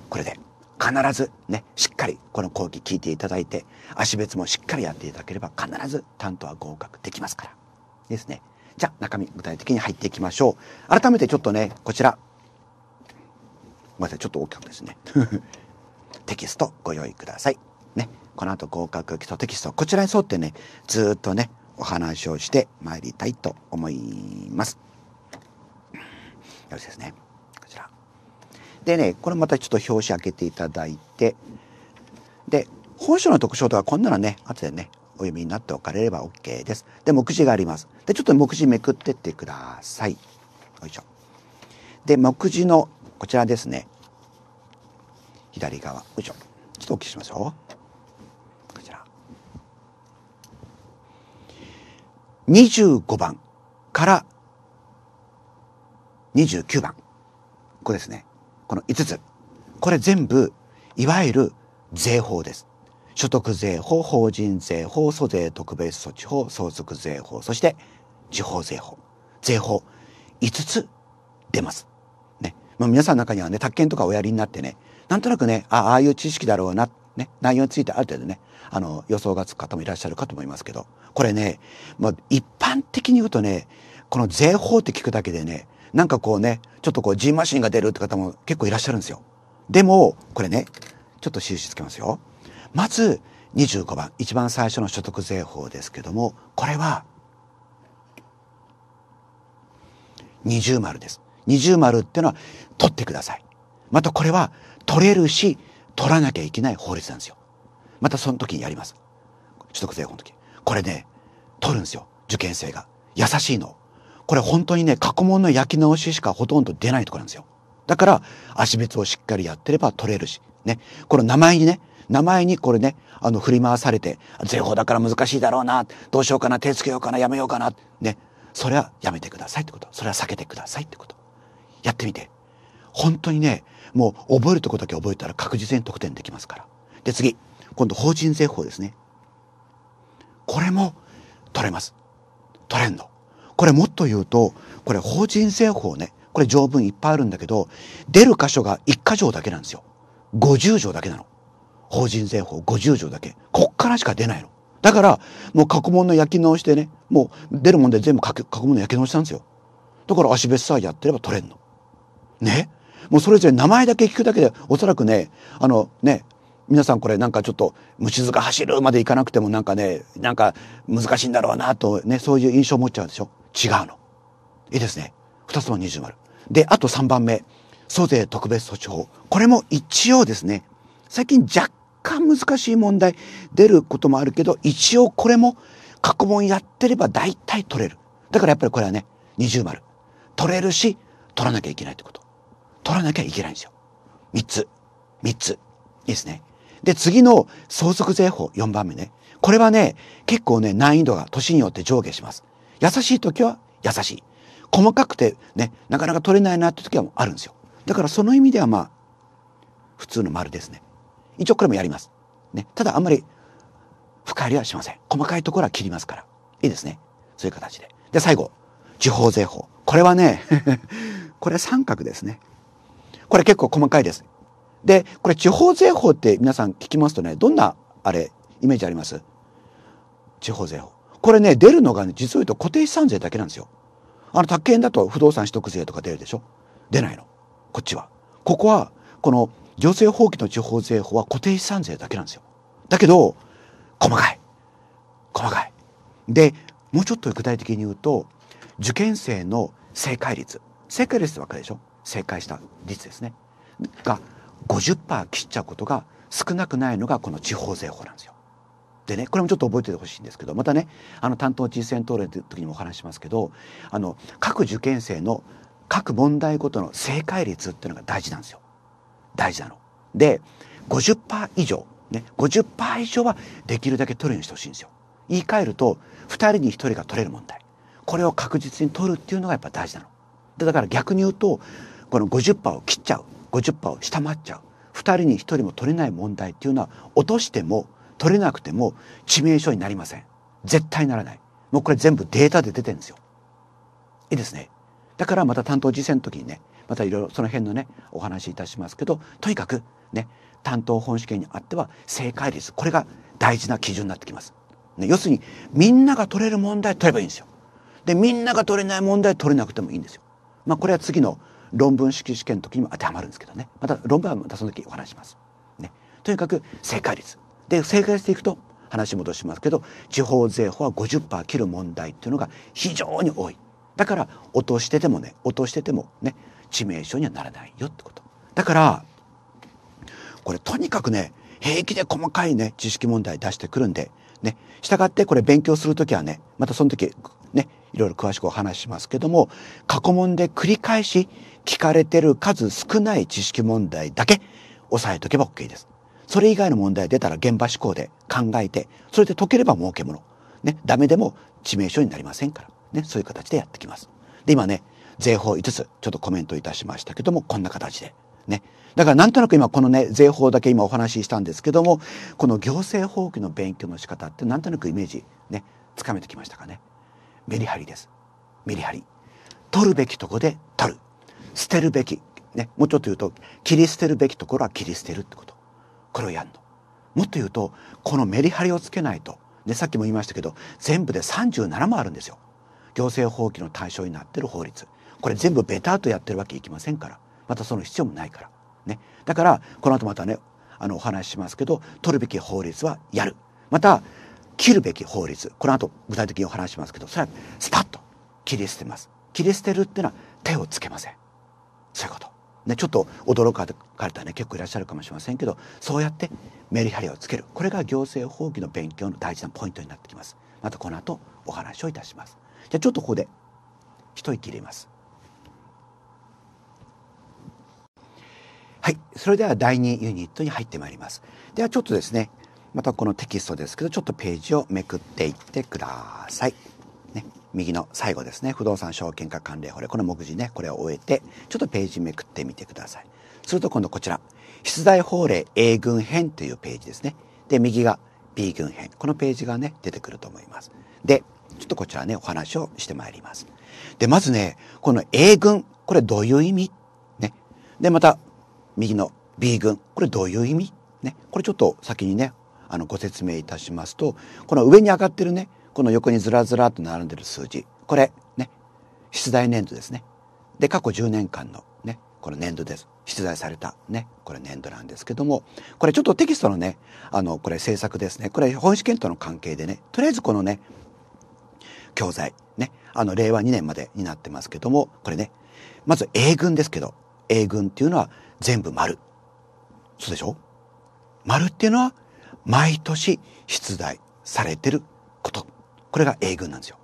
これで必ずね、しっかりこの講義聞いていただいて、足別もしっかりやっていただければ必ず担当は合格できますから。ですね。じゃあ中身具体的に入っていきましょう。改めてちょっとね、こちら。ごめんなさい、ちょっと大きかったですね。*laughs* テキストご用意ください。ね。この後合格基礎テキスト、こちらに沿ってね、ずっとね、お話をして参りたいと思います。よろしいですね。でねこれまたちょっと表紙開けていただいてで本書の特徴とかこんなのね後でねお読みになっておかれれば OK です。で目次があります。でちょっと目次めくってってください。よいしょ。で目次のこちらですね左側よいしょちょっとお聞きしますよこちら25番から29番ここですねこの5つ。これ全部、いわゆる税法です。所得税法、法人税法、租税特別措置法、相続税法、そして地方税法。税法、5つ出ます。ね。まあ、皆さんの中にはね、宅建とかおやりになってね、なんとなくね、ああ、ああいう知識だろうな、ね、内容についてある程度ね、あの、予想がつく方もいらっしゃるかと思いますけど、これね、まあ、一般的に言うとね、この税法って聞くだけでね、なんかこうね、ちょっとこう、ジンマシンが出るって方も結構いらっしゃるんですよ。でも、これね、ちょっと印つけますよ。まず、25番、一番最初の所得税法ですけども、これは、二重丸です。二重丸っていうのは、取ってください。またこれは、取れるし、取らなきゃいけない法律なんですよ。またその時にやります。所得税法の時。これね、取るんですよ。受験生が。優しいの。これ本当にね、過去問の焼き直ししかほとんど出ないところなんですよ。だから、足別をしっかりやってれば取れるし、ね。この名前にね、名前にこれね、あの、振り回されて、税法だから難しいだろうな、どうしようかな、手つけようかな、やめようかな、ね。それはやめてくださいってこと。それは避けてくださいってこと。やってみて。本当にね、もう覚えるとこだけ覚えたら確実に得点できますから。で、次。今度、法人税法ですね。これも取れます。取れんの。これもっと言うと、これ法人税法ね、これ条文いっぱいあるんだけど、出る箇所が1箇条だけなんですよ。50条だけなの。法人税法50条だけ。こっからしか出ないの。だから、もう過去問の焼き直してね、もう出るもんで全部過去問の焼き直したんですよ。だから足別さえやってれば取れんの。ね。もうそれぞれ名前だけ聞くだけで、おそらくね、あのね、皆さんこれなんかちょっと虫塚走るまで行かなくてもなんかね、なんか難しいんだろうなとね、そういう印象を持っちゃうでしょ。違うの。いいですね。二つの二重丸。で、あと三番目。租税特別措置法。これも一応ですね、最近若干難しい問題出ることもあるけど、一応これも過去問やってれば大体取れる。だからやっぱりこれはね、二重丸。取れるし、取らなきゃいけないってこと。取らなきゃいけないんですよ。三つ。三つ。いいですね。で、次の相続税法四番目ね。これはね、結構ね、難易度が年によって上下します。優しい時は優しい細かくてねなかなか取れないなって時はあるんですよだからその意味ではまあ普通の丸ですね一応これもやりますねただあんまり深入りはしません細かいところは切りますからいいですねそういう形でで最後地方税法これはね *laughs* これ三角ですねこれ結構細かいですでこれ地方税法って皆さん聞きますとねどんなあれイメージあります地方税法これね、出るのが、ね、実を言うと固定資産税だけなんですよ。あの、宅建だと不動産取得税とか出るでしょ出ないの。こっちは。ここは、この行政放棄の地方税法は固定資産税だけなんですよ。だけど、細かい。細かい。で、もうちょっと具体的に言うと、受験生の正解率。正解率ってわかるでしょ正解した率ですね。が、50%切っちゃうことが少なくないのがこの地方税法なんですよ。でねこれもちょっと覚えててほしいんですけどまたねあの担当実選討論の時にもお話しますけどあの各受験生の各問題ごとの正解率っていうのが大事なんですよ大事なの。で50%以上ね50%以上はできるだけ取るようにしてほしいんですよ。言い換えると2人に1人が取れる問題これを確実に取るっていうのがやっぱ大事なの。でだから逆に言うとこの50%を切っちゃう50%を下回っちゃう2人に1人も取れない問題っていうのは落としても取れなくても致命傷になりません。絶対ならない。もうこれ全部データで出てるんですよ。いいですね。だからまた担当次前の時にね、またいろいろその辺のね、お話しいたしますけど、とにかくね、担当本試験にあっては正解率、これが大事な基準になってきます。ね、要するにみんなが取れる問題取ればいいんですよ。で、みんなが取れない問題取れなくてもいいんですよ。まあこれは次の論文式試験の時にも当てはまるんですけどね。また論文はまたその時お話します。ね。とにかく正解率。で正解していくと話戻しますけど地方税法は50%切る問題っていうのが非常に多いだから落としててもね落としててもね致命傷にはならないよってことだからこれとにかくね平気で細かいね知識問題出してくるんでねしたがってこれ勉強するときはねまたその時ねいろいろ詳しくお話ししますけども過去問で繰り返し聞かれてる数少ない知識問題だけ押さえとけば OK です。それ以外の問題出たら現場思考で考えてそれで解ければ儲けもの、ね、ダメでも致命傷になりませんから、ね、そういう形でやってきます。で今ね税法5つちょっとコメントいたしましたけどもこんな形で。ね、だからなんとなく今このね税法だけ今お話ししたんですけどもこの行政法規の勉強の仕方ってなんとなくイメージねつかめてきましたかねメリハリですメリハリ取るべきとこで取る捨てるべき、ね、もうちょっと言うと切り捨てるべきところは切り捨てるってことこれをやるの。もっと言うとこのメリハリをつけないと、でさっきも言いましたけど全部で37もあるんですよ。行政法規の対象になってる法律これ全部ベターとやってるわけいきませんからまたその必要もないから、ね、だからこの後またねあのお話ししますけど取るべき法律はやるまた切るべき法律この後具体的にお話しますけどそれはスパッと切り捨てます切り捨てるっていうのは手をつけませんそういうことね、ちょっと驚かれたね結構いらっしゃるかもしれませんけどそうやってメリハリをつけるこれが行政法規の勉強の大事なポイントになってきますまたこの後お話をいたしますじゃちょっとここで一息入れますはいそれでは第2ユニットに入ってまいりますではちょっとですねまたこのテキストですけどちょっとページをめくっていってください右の最後ですね不動産証券化関連法令この目次ねこれを終えてちょっとページめくってみてくださいすると今度こちら出題法令 A 群編というページですねで右が B 群編このページがね出てくると思いますでちょっとこちらねお話をしてまいりますでまずねこの A 群これどういう意味ねでまた右の B 群これどういう意味ねこれちょっと先にねあのご説明いたしますとこの上に上がってるねこの横にずらずらと並んでる数字これね出題年度ですねで過去10年間のねこの年度です出題されたねこれ年度なんですけどもこれちょっとテキストのねあのこれ制作ですねこれ本試験との関係でねとりあえずこのね教材ねあの令和2年までになってますけどもこれねまず A 群ですけど A 群っていうのは全部丸そうでしょ丸っていうのは毎年出題されてること。これが A 群なんですよ。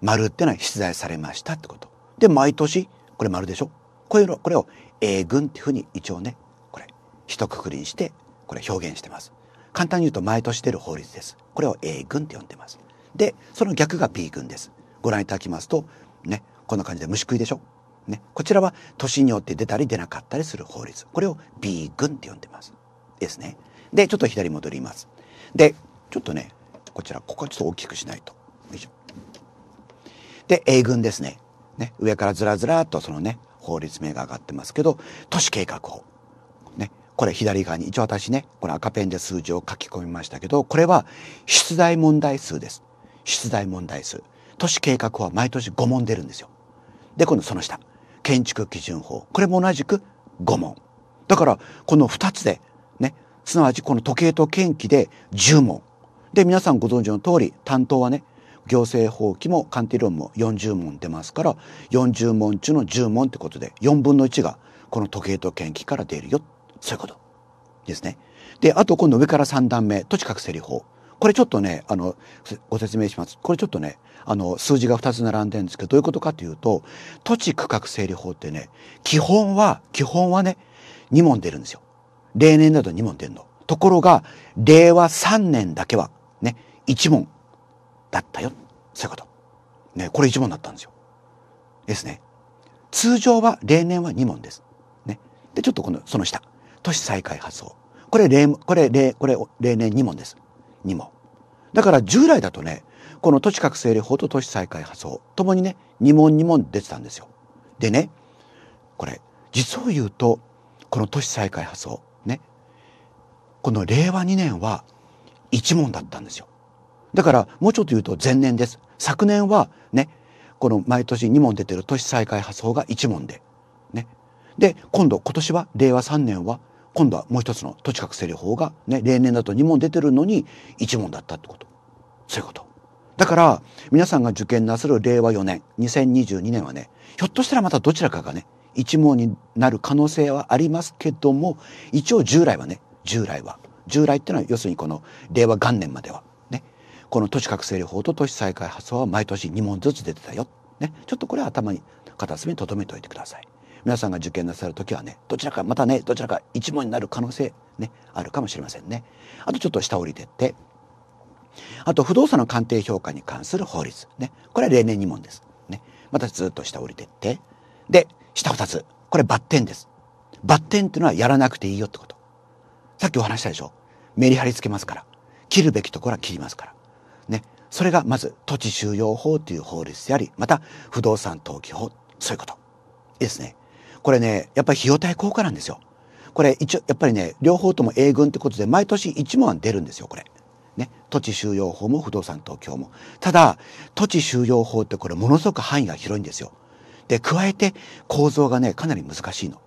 丸ってのは出題されましたってこと。で、毎年、これ丸でしょこういうの、これを A 群っていうふうに一応ね、これ、一括りにして、これ表現してます。簡単に言うと毎年出る法律です。これを A 群って呼んでます。で、その逆が B 群です。ご覧いただきますと、ね、こんな感じで虫食いでしょね、こちらは年によって出たり出なかったりする法律。これを B 群って呼んでます。ですね。で、ちょっと左戻ります。で、ちょっとね、こちら、ここはちょっと大きくしないと。で、英軍ですね。ね、上からずらずらっとそのね、法律名が上がってますけど、都市計画法。ね、これ左側に、一応私ね、この赤ペンで数字を書き込みましたけど、これは出題問題数です。出題問題数。都市計画法は毎年5問出るんですよ。で、今度その下。建築基準法。これも同じく5問。だから、この2つで、ね、すなわちこの時計と検機で10問。で、皆さんご存知の通り、担当はね、行政法規も鑑定論も40問出ますから40問中の10問ってことで4分の1がこの時計と研究から出るよそういうことですね。であと今度上から3段目土地確整理法これちょっとねあのご説明しますこれちょっとねあの数字が2つ並んでるんですけどどういうことかというと土地区画整理法ってね基本は基本はね2問出るんですよ。例年だと2問出るの。ところが令和3年だけはね1問やったよそういうこと、ね、これ1問だったんですよ。ですね。通常は例年は2問です。ね、でちょっとこのその下都市再開発法これ例これ例これ例年2問です。2問。だから従来だとねこの都市各醒令法と都市再開発法ともにね2問2問出てたんですよ。でねこれ実を言うとこの都市再開発法ねこの令和2年は1問だったんですよ。だからもうちょっと言うと前年です。昨年はね、この毎年2問出てる都市再開発法が1問で。ね。で、今度今年は令和3年は今度はもう一つの土地確整理法がね、例年だと2問出てるのに1問だったってこと。そういうこと。だから皆さんが受験なさる令和4年、2022年はね、ひょっとしたらまたどちらかがね、1問になる可能性はありますけども、一応従来はね、従来は。従来ってのは要するにこの令和元年まではこの都市核整理法と都市再開発法は毎年2問ずつ出てたよ、ね、ちょっとこれは頭に片隅に留めておいてください皆さんが受験なさる時はねどちらかまたねどちらか一問になる可能性ねあるかもしれませんねあとちょっと下降りてってあと不動産の鑑定評価に関する法律ねこれは例年2問ですねまたずっと下降りてってで下2つこれバッテンですバッテンっていうのはやらなくていいよってことさっきお話したでしょメリハリつけますから切るべきところは切りますからそれがまず土地収容法という法律であり、また不動産登記法、そういうこと。いいですね。これね、やっぱり費用対効果なんですよ。これ一応、やっぱりね、両方とも英軍ってことで毎年1問出るんですよ、これ。ね、土地収容法も不動産東京も。ただ、土地収容法ってこれものすごく範囲が広いんですよ。で、加えて構造がね、かなり難しいの。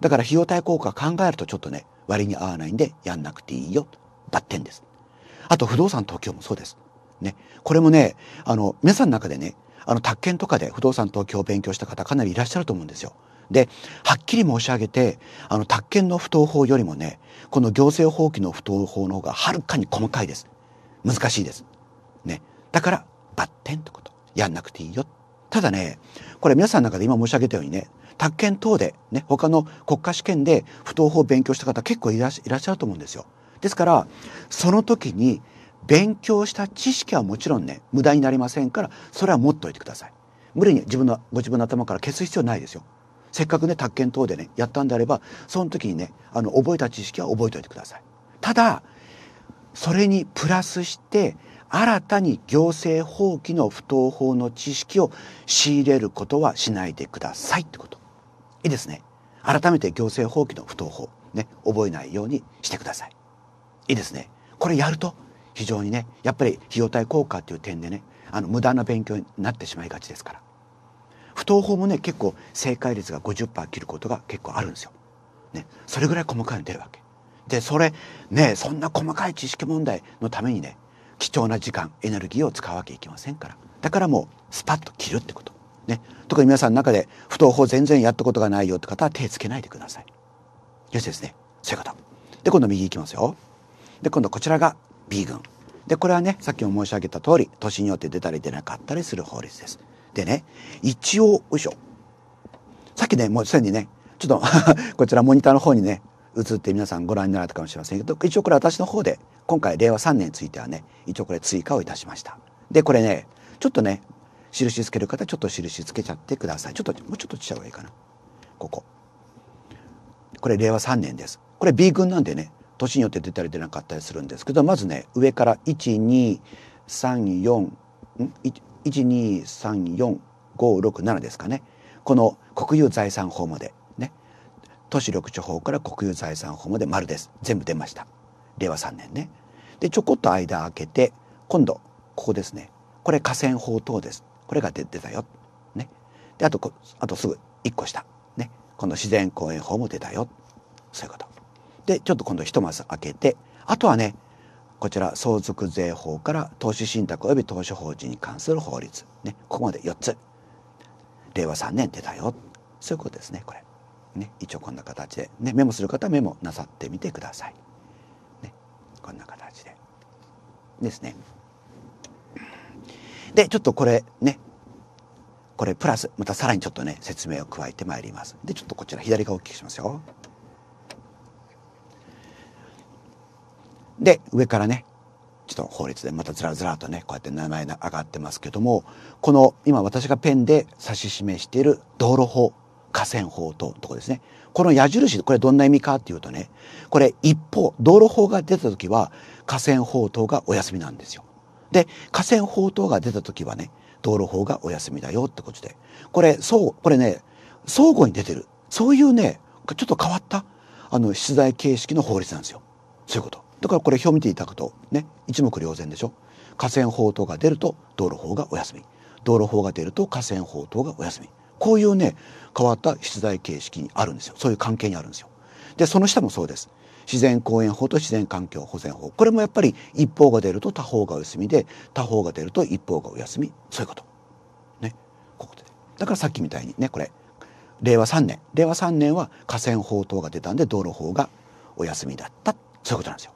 だから費用対効果考えるとちょっとね、割に合わないんでやんなくていいよ。バッテンです。あと不動産東京もそうです。ね、これもねあの皆さんの中でねあの宅建とかで不動産投記を勉強した方かなりいらっしゃると思うんですよ。ではっきり申し上げてあの宅建の不当法よりもねこの行政法規の不当法の方がはるかに細かいです難しいです。ね、だからバッテンってことやんなくていいよ。ただねこれ皆さんの中で今申し上げたようにね宅建等でね他の国家試験で不当法を勉強した方結構いらっしゃると思うんですよ。ですからその時に勉強した知識はもちろんね無駄になりませんからそれは持っておいてください無理に自分のご自分の頭から消す必要ないですよせっかくね宅建等でねやったんであればその時にねあの覚えた知識は覚えておいてくださいただそれにプラスして新たに行政法規の不当法の知識を仕入れることはしないでくださいってこといいですね改めて行政法規の不当法ね覚えないようにしてくださいいいですねこれやると非常にねやっぱり費用対効果という点でねあの無駄な勉強になってしまいがちですから不登法もね結構正解率が50%切ることが結構あるんですよ。ね、それぐらい細かいの出るわけ。でそれねそんな細かい知識問題のためにね貴重な時間エネルギーを使うわけいきませんからだからもうスパッと切るってこと。ね、特に皆さんの中で不登法全然やったことがないよって方は手つけないでください。よしですねそういうこと。で今度右行きますよ。で今度こちらが B 群でこれはねさっきも申し上げた通り年によって出たり出なかったりする法律ですでね一応よいしょさっきねもうすでにねちょっと *laughs* こちらモニターの方にね映って皆さんご覧になられたかもしれませんけど一応これ私の方で今回令和3年についてはね一応これ追加をいたしましたでこれねちょっとね印つける方ちょっと印つけちゃってくださいちょっともうちょっとちっちゃい方がいいかなこここれ令和3年ですこれ B 群なんでね年によって出たり出なかったりするんですけどまずね上から12341234567ですかねこの国有財産法までね都市緑地法から国有財産法まで丸です全部出ました令和3年ねでちょこっと間空けて今度ここですねこれ河川法等ですこれが出てたよ、ね、であとあとすぐ1個下、ね、この自然公園法も出たよそういうことで、ちょっと今度一マス開けて、あとはね、こちら相続税法から投資信託及び投資法人に関する法律。ね、ここまで4つ。令和3年出たよ。そういうことですね、これ。ね、一応こんな形で、ね、メモする方はメモなさってみてください。ね、こんな形で。ですね。で、ちょっとこれね、これプラス、またさらにちょっとね、説明を加えてまいります。で、ちょっとこちら左側を大きくしますよ。で上からねちょっと法律でまたずらずらとねこうやって名前が上がってますけどもこの今私がペンで指し示している道路法河川法等とこですねこの矢印これどんな意味かっていうとねこれ一方道路法が出た時は河川法等がお休みなんですよ。で河川法等が出た時はね道路法がお休みだよってことでこれそうこれね相互に出てるそういうねちょっと変わったあの出題形式の法律なんですよ。そういうこと。だからこれ表見ていただくとね一目瞭然でしょ河川法等が出ると道路法がお休み道路法が出ると河川法等がお休みこういうね変わった出題形式にあるんですよそういう関係にあるんですよでその下もそうです自然公園法と自然環境保全法これもやっぱり一方が出ると他方がお休みで他方が出ると一方がお休みそういうことねここでだからさっきみたいにねこれ令和3年令和3年は河川法等が出たんで道路法がお休みだったそういうことなんですよ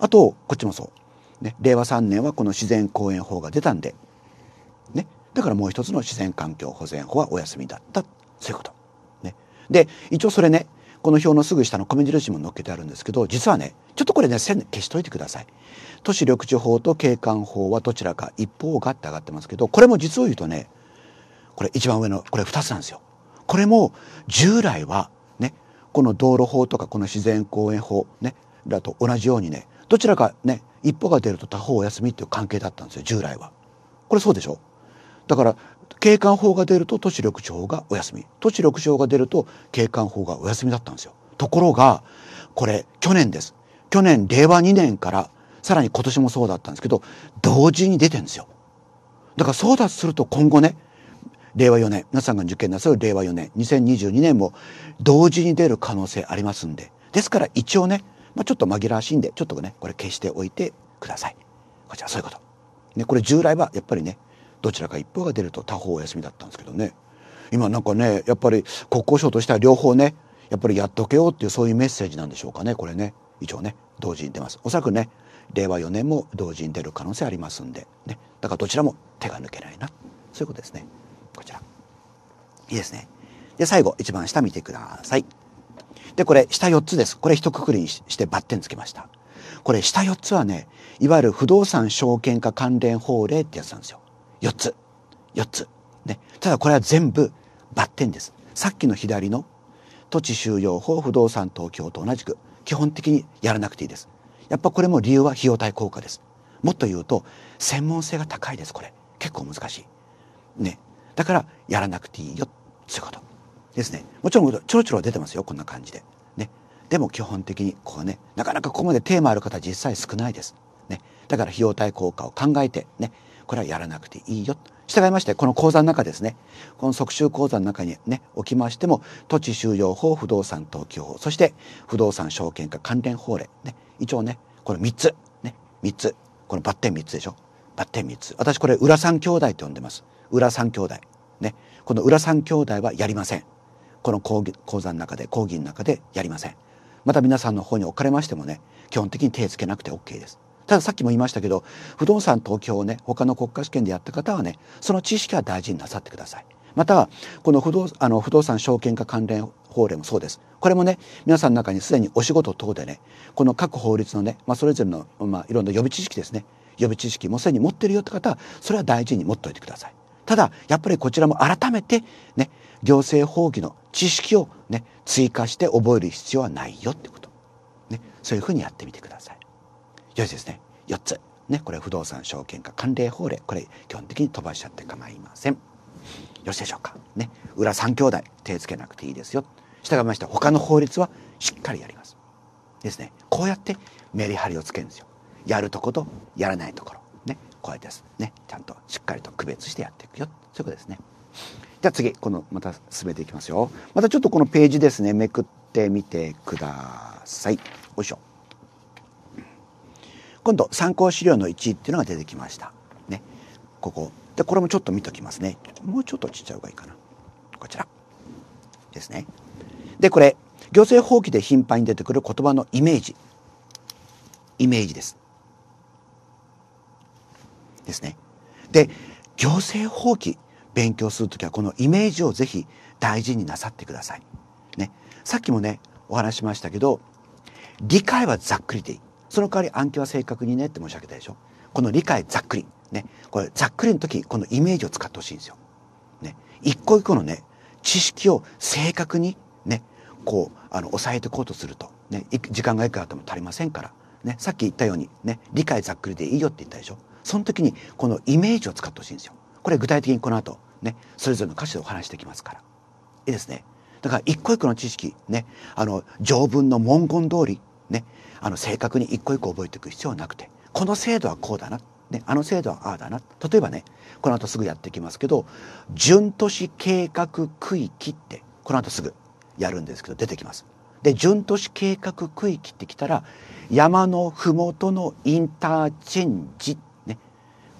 あとこっちもそう、ね、令和3年はこの自然公園法が出たんで、ね、だからもう一つの自然環境保全法はお休みだったそういうこと。ね、で一応それねこの表のすぐ下の米印も載っけてあるんですけど実はねちょっとこれね線消しといてください。都市緑地法と景観法はどちらか一方がって上がってますけどこれも実を言うとねこれ一番上のこれ二つなんですよ。これも従来はねこの道路法とかこの自然公園法ねだと同じようにねどちらかね一歩が出ると他方お休みっていう関係だったんですよ従来は。これそうでしょだから景観法が出ると都市緑地法がお休み都市緑地法が出ると景観法がお休みだったんですよ。ところがこれ去年です去年令和2年からさらに今年もそうだったんですけど同時に出てんですよ。だからそうだとすると今後ね令和4年皆さんが受験なさる令和4年2022年も同時に出る可能性ありますんでですから一応ねまあ、ちょっと紛らわしいんでちょっとねこれ消しておいてくださいこちらそういうこと、ね、これ従来はやっぱりねどちらか一方が出ると他方お休みだったんですけどね今なんかねやっぱり国交省としては両方ねやっぱりやっとけよっていうそういうメッセージなんでしょうかねこれね一応ね同時に出ますおそらくね令和4年も同時に出る可能性ありますんで、ね、だからどちらも手が抜けないなそういうことですねこちらいいですねで最後一番下見てくださいで、これ下4つです。これ一括りにしてバッテンつけました。これ下4つはね、いわゆる不動産証券化関連法令ってやつなんですよ。4つ。4つ。ね。ただこれは全部バッテンです。さっきの左の土地収容法不動産東京と同じく基本的にやらなくていいです。やっぱこれも理由は費用対効果です。もっと言うと専門性が高いですこれ。結構難しい。ね。だからやらなくていいよっいうこと。ですね。もちろんちょろちょろ出てますよ、こんな感じで。ね。でも基本的にこうね、なかなかここまでテーマある方実際少ないです。ね。だから費用対効果を考えて、ね。これはやらなくていいよ。従いまして、この講座の中ですね、この即習講座の中にね、おきましても、土地収容法、不動産登記法、そして不動産証券化関連法令、ね、一応ね、この3つ、ね、3つ、このバッテン3つでしょ。バッテン3つ。私これ、裏三兄弟と呼んでます。裏三兄弟。ね、この裏三兄弟はやりません。この講義講座の中で講義の中でやりませんまた皆さんの方におかれましてもね基本的に手つけなくて OK ですたださっきも言いましたけど不動産東京をね他の国家試験でやった方はねその知識は大事になさってくださいまたこの不動あの不動産証券化関連法令もそうですこれもね皆さんの中にすでにお仕事等でねこの各法律のね、まあ、それぞれの、まあ、いろんな予備知識ですね予備知識もすでに持ってるよって方はそれは大事に持っておいてくださいただやっぱりこちらも改めてね行政法規の知識をね追加して覚える必要はないよってこと、ね、そういうふうにやってみてください。よしですね4つねこれ不動産証券化関連法令これ基本的に飛ばしちゃって構いません。よろしいでしょうか。ね裏3兄弟手つけなくていいですよ。従いまして他の法律はしっかりやります。ですねこうやってメリハリをつけるんですよ。やるとことやらないところねこうやってですねちゃんとしっかりと区別してやっていくよそういうことですね。じゃあ次、この、また進めていきますよ。またちょっとこのページですね、めくってみてください。よいしょ。今度、参考資料の1っていうのが出てきました。ね。ここ。で、これもちょっと見ときますね。もうちょっとちっちゃい方がいいかな。こちら。ですね。で、これ、行政法規で頻繁に出てくる言葉のイメージ。イメージです。ですね。で、行政法規。勉強する時はこのイメージをぜひ大事になさってください。ね、さっきもねお話しましたけど理解はざっくりでいいその代わり暗記は正確にねって申し上げたでしょこの理解ざっくりねこれざっくりの時このイメージを使ってほしいんですよ。ね、一個一個のね知識を正確にねこうあの抑えていこうとすると、ね、時間がいくらあっても足りませんから、ね、さっき言ったようにね理解ざっくりでいいよって言ったでしょその時にこのイメージを使ってほしいんですよ。これ具体的にこの後ねそれぞれの歌詞でお話していきますからいいですねだから一個一個の知識ねあの条文の文言通りねあの正確に一個一個覚えていく必要はなくてこの制度はこうだな、ね、あの制度はああだな例えばねこの後すぐやっていきますけど準都市計画区域ってこの後すぐやるんですけど出てきます。で準都市計画区域ってきたら山の麓のインターチェンジ、ね、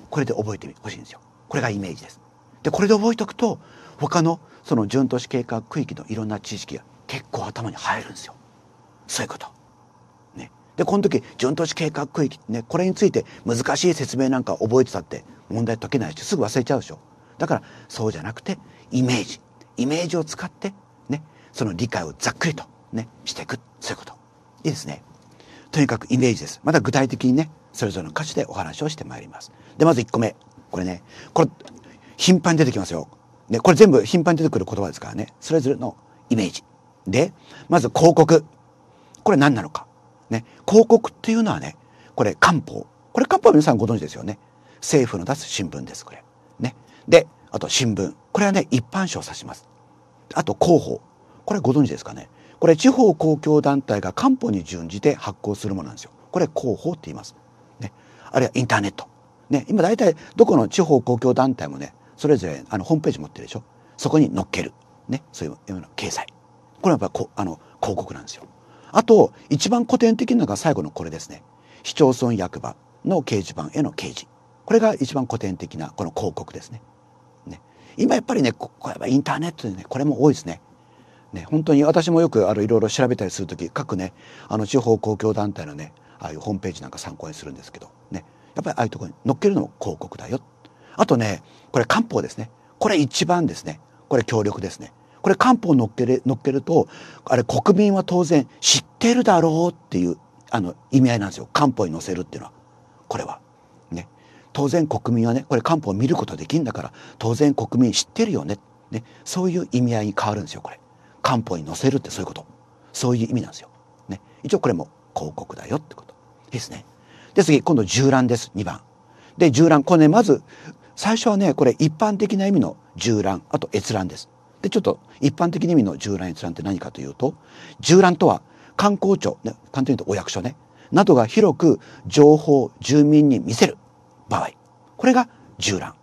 これで覚えてほしいんですよ。これがイメージです。でこれで覚えておくと他のその準都市計画区域のいろんな知識が結構頭に入るんですよ。そういうこと。ね、でこの時準都市計画区域ねこれについて難しい説明なんか覚えてたって問題解けないしすぐ忘れちゃうでしょ。だからそうじゃなくてイメージイメージを使ってねその理解をざっくりとねしていくそういうこと。いいですね。とにかくイメージです。また具体的にねそれぞれの歌詞でお話をしてまいります。でまず1個目これね、これ、頻繁に出てきますよ。で、これ全部頻繁に出てくる言葉ですからね。それぞれのイメージ。で、まず広告。これ何なのか。ね、広告っていうのはね、これ官報。これ官報は皆さんご存知ですよね。政府の出す新聞です、これ。ね。で、あと新聞。これはね、一般書を指します。あと広報。これご存知ですかね。これ地方公共団体が官報に準じて発行するものなんですよ。これ広報って言います。ね。あるいはインターネット。ね、今大体どこの地方公共団体もねそれぞれあのホームページ持ってるでしょそこに載っける、ね、そういうような掲載これはやっぱこあの広告なんですよあと一番古典的なのが最後のこれですね市町村役場の掲示板への掲示これが一番古典的なこの広告ですねね今やっぱりねここインターネットでねこれも多いですねね、本当に私もよくあのいろいろ調べたりする時各ねあの地方公共団体のねああいうホームページなんか参考にするんですけどっぱりああいうところに乗っけるのも広告だよあとねこれ漢方ですねこれ一番ですねこれ強力ですねこれ漢方乗っける乗っけるとあれ国民は当然知ってるだろうっていうあの意味合いなんですよ漢方に載せるっていうのはこれは。ね、当然国民はねこれ漢方を見ることできるんだから当然国民知ってるよねねそういう意味合いに変わるんですよこれ漢方に載せるってそういうことそういう意味なんですよ、ね、一応これも広告だよってことですねで次今度縦覧です2番。で縦覧これねまず最初はねこれ一般的な意味の縦覧あと閲覧です。でちょっと一般的な意味の縦覧閲覧って何かというと縦覧とは観光庁、ね、簡単に言うとお役所ねなどが広く情報を住民に見せる場合これが縦覧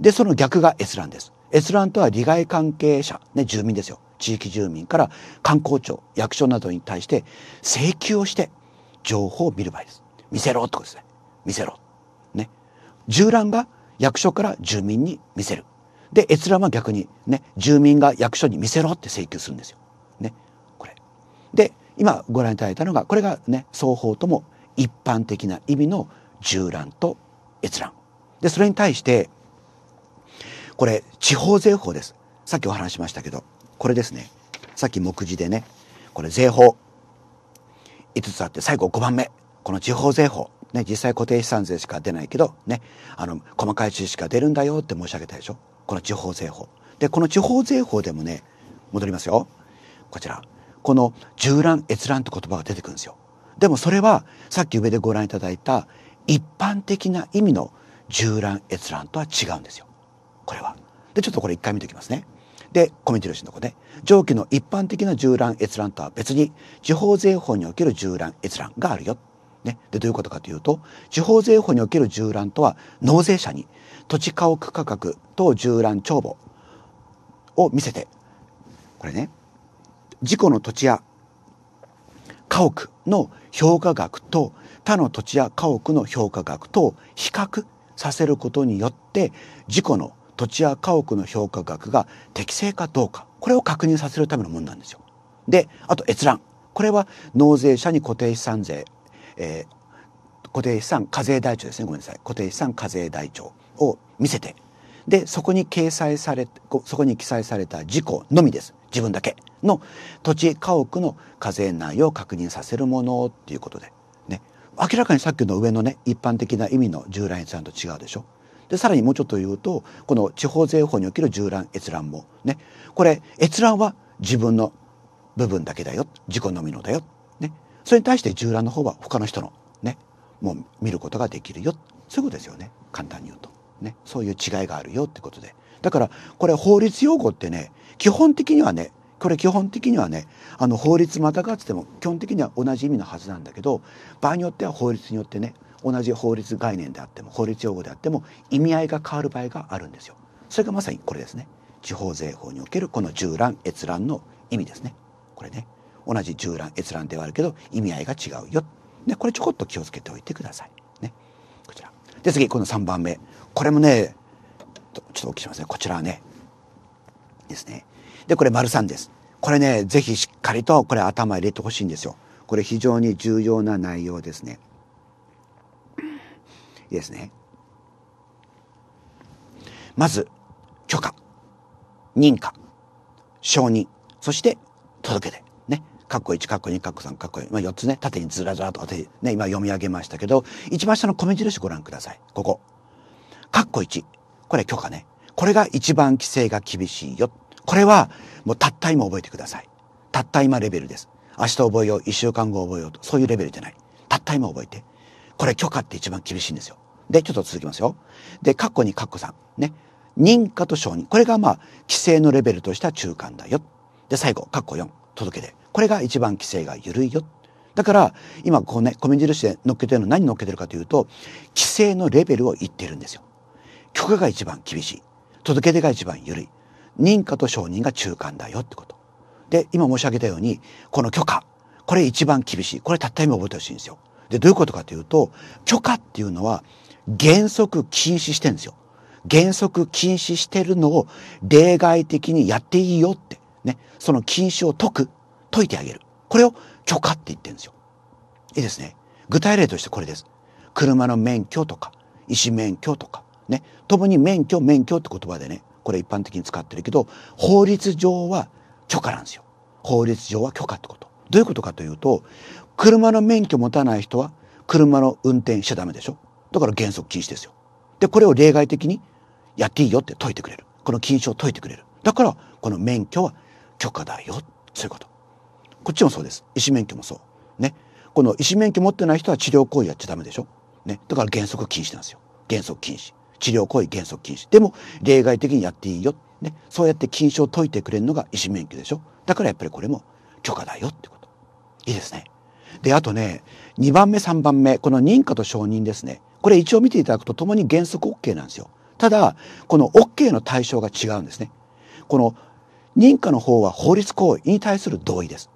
でその逆が閲覧です。閲覧とは利害関係者、ね、住民ですよ地域住民から観光庁役所などに対して請求をして情報を見る場合です。見せろってことですね。見せろ。ね。従覧が役所から住民に見せる。で、閲覧は逆にね、住民が役所に見せろって請求するんですよ。ね。これ。で、今ご覧いただいたのが、これがね、双方とも一般的な意味の従覧と閲覧。で、それに対して、これ、地方税法です。さっきお話しましたけど、これですね。さっき目次でね、これ税法。5つあって最後5番目この地方税法、ね、実際固定資産税しか出ないけど、ね、あの、細かい知識が出るんだよって申し上げたでしょ。この地方税法。で、この地方税法でもね、戻りますよ。こちら。この縦覧、閲覧って言葉が出てくるんですよ。でもそれは、さっき上でご覧いただいた一般的な意味の縦覧、閲覧とは違うんですよ。これは。で、ちょっとこれ一回見ておきますね。で、コミュニティのとこね。上記の一般的な縦覧、閲覧とは別に、地方税法における縦覧、閲覧があるよ。ね、でどういうことかというと地方税法における縦覧とは納税者に土地家屋価格等縦覧帳簿を見せてこれね事故の土地や家屋の評価額と他の土地や家屋の評価額と比較させることによって事故の土地や家屋の評価額が適正かどうかこれを確認させるためのものなんですよ。であと閲覧これは納税者に固定資産税えー、固定資産課税台帳ですねごめんなさい固定資産課税台帳を見せてでそこに掲載されそこに記載された事項のみです自分だけの土地家屋の課税内容を確認させるものっていうことでね明らかにさっきの上のね一般的な意味の従来閲覧と違うでしょ。でさらにもうちょっと言うとこの地方税法における従覧閲覧もねこれ閲覧は自分の部分だけだよ事故のみのだよそれに対して従来の方は他の人のねもう見ることができるよそういうことですよね簡単に言うと、ね、そういう違いがあるよってことでだからこれ法律用語ってね基本的にはねこれ基本的にはねあの法律またがってても基本的には同じ意味のはずなんだけど場合によっては法律によってね同じ法律概念であっても法律用語であっても意味合いが変わる場合があるんですよ。それがまさにこれですね。地方税法におけるこの縦覧閲覧の意味ですね。これね。同じ縦覧閲覧ではあるけど意味合いが違うよ、ね、これちょこっと気をつけておいてください。ね、こちらで次この3番目これもねちょっとお聞きしますねこちらはねですねでこれ丸3ですこれね是非しっかりとこれ頭入れてほしいんですよこれ非常に重要な内容ですねいいですねまず許可認可承認そして届け出括弧1括弧2括弧3括弧4、まあ、4つね縦にずらずらとね今読み上げましたけど一番下の米印ご覧くださいここ括弧1これ許可ねこれが一番規制が厳しいよこれはもうたった今覚えてくださいたった今レベルです明日覚えよう1週間後覚えようとそういうレベルじゃないたった今覚えてこれ許可って一番厳しいんですよでちょっと続きますよで括弧2括弧3ね認可と承認これがまあ規制のレベルとした中間だよで最後括弧4届け出これが一番規制が緩いよ。だから今こうね米印で乗っけてるの何乗っけてるかというと規制のレベルを言ってるんですよ。許可が一番厳しい届け出が一番緩い認可と承認が中間だよってこと。で今申し上げたようにこの許可これ一番厳しいこれたった今覚えてほしいんですよ。でどういうことかというと許可っていうのは原則禁止してるんですよ。原則禁止してるのを例外的にやっていいよってねその禁止を解く解いてあげる。これを許可って言ってるんですよ。いいですね。具体例としてこれです。車の免許とか、医師免許とか、ね。共に免許、免許って言葉でね、これ一般的に使ってるけど、法律上は許可なんですよ。法律上は許可ってこと。どういうことかというと、車の免許持たない人は車の運転しちゃダメでしょ。だから原則禁止ですよ。で、これを例外的にやっていいよって解いてくれる。この禁止を解いてくれる。だから、この免許は許可だよ。そういうこと。こっちもそうです医師免許もそうねこの医師免許持ってない人は治療行為やっちゃダメでしょねだから原則禁止なんですよ原則禁止治療行為原則禁止でも例外的にやっていいよ、ね、そうやって禁止を解いてくれるのが医師免許でしょだからやっぱりこれも許可だよってこといいですねであとね2番目3番目この認可と承認ですねこれ一応見ていただくとともに原則 OK なんですよただこの OK の対象が違うんですねこの認可の方は法律行為に対する同意です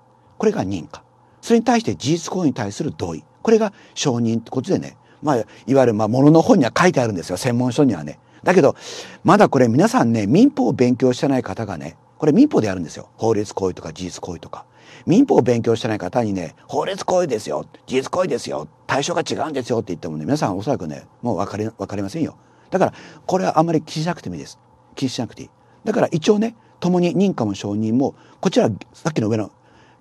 これが認可それに対して事実行為に対する同意これが承認ってことでねまあいわゆるまあものの本には書いてあるんですよ専門書にはねだけどまだこれ皆さんね民法を勉強してない方がねこれ民法でやるんですよ法律行為とか事実行為とか民法を勉強してない方にね法律行為ですよ事実行為ですよ対象が違うんですよって言ってもね皆さんおそらくねもう分かり分かりませんよだからこれはあんまり気にしなくてもいいです気にしなくていいだから一応ね共に認可も承認もこちらさっきの上の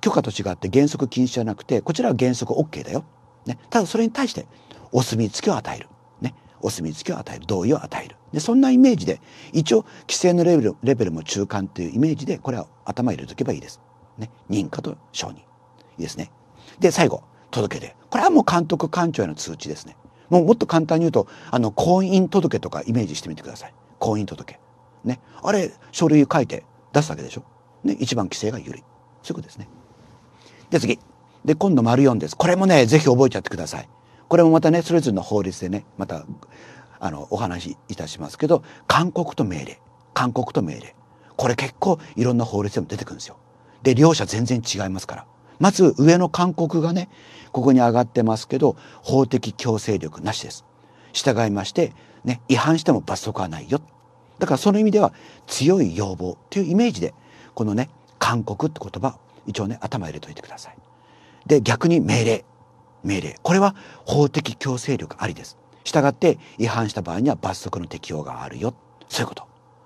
許可と違って原則禁止じゃなくてこちらは原則 OK だよ、ね、ただそれに対してお墨付きを与える、ね、お墨付きを与える同意を与えるでそんなイメージで一応規制のレベルレベルも中間というイメージでこれは頭入れとけばいいです。ね、認可と承認いいですね。で最後届け出これはもう監督官庁への通知ですね。もうもっと簡単に言うとあの婚姻届とかイメージしてみてください婚姻届ねあれ書類書いて出すだけでしょ、ね、一番規制が緩いそういうことですね。で、次。で、今度丸4です。これもね、ぜひ覚えちゃってください。これもまたね、それぞれの法律でね、また、あの、お話しいたしますけど、勧告と命令。勧告と命令。これ結構いろんな法律でも出てくるんですよ。で、両者全然違いますから。まず上の勧告がね、ここに上がってますけど、法的強制力なしです。従いまして、ね、違反しても罰則はないよ。だからその意味では強い要望というイメージで、このね、勧告って言葉一応ね頭入れといてくださいで逆に命令命令これは法的強制力ありですしたがって違反した場合には罰則の適用があるよそういうこと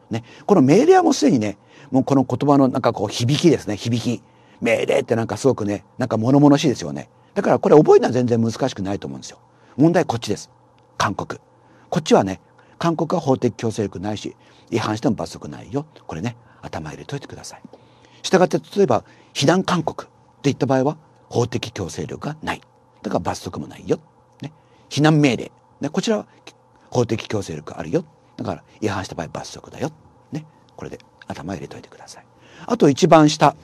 ねこの命令はもうすでにねもうこの言葉のなんかこう響きですね響き命令ってなんかすごくねなんか物々しいですよねだからこれ覚えるのは全然難しくないと思うんですよ問題こっちです韓国こっちはね韓国は法的強制力ないし違反しても罰則ないよこれね頭入れといてください。したがって例えば避難勧告っていった場合は法的強制力がないだから罰則もないよ、ね、避難命令、ね、こちらは法的強制力があるよだから違反した場合罰則だよ、ね、これで頭入れといてくださいあと一番下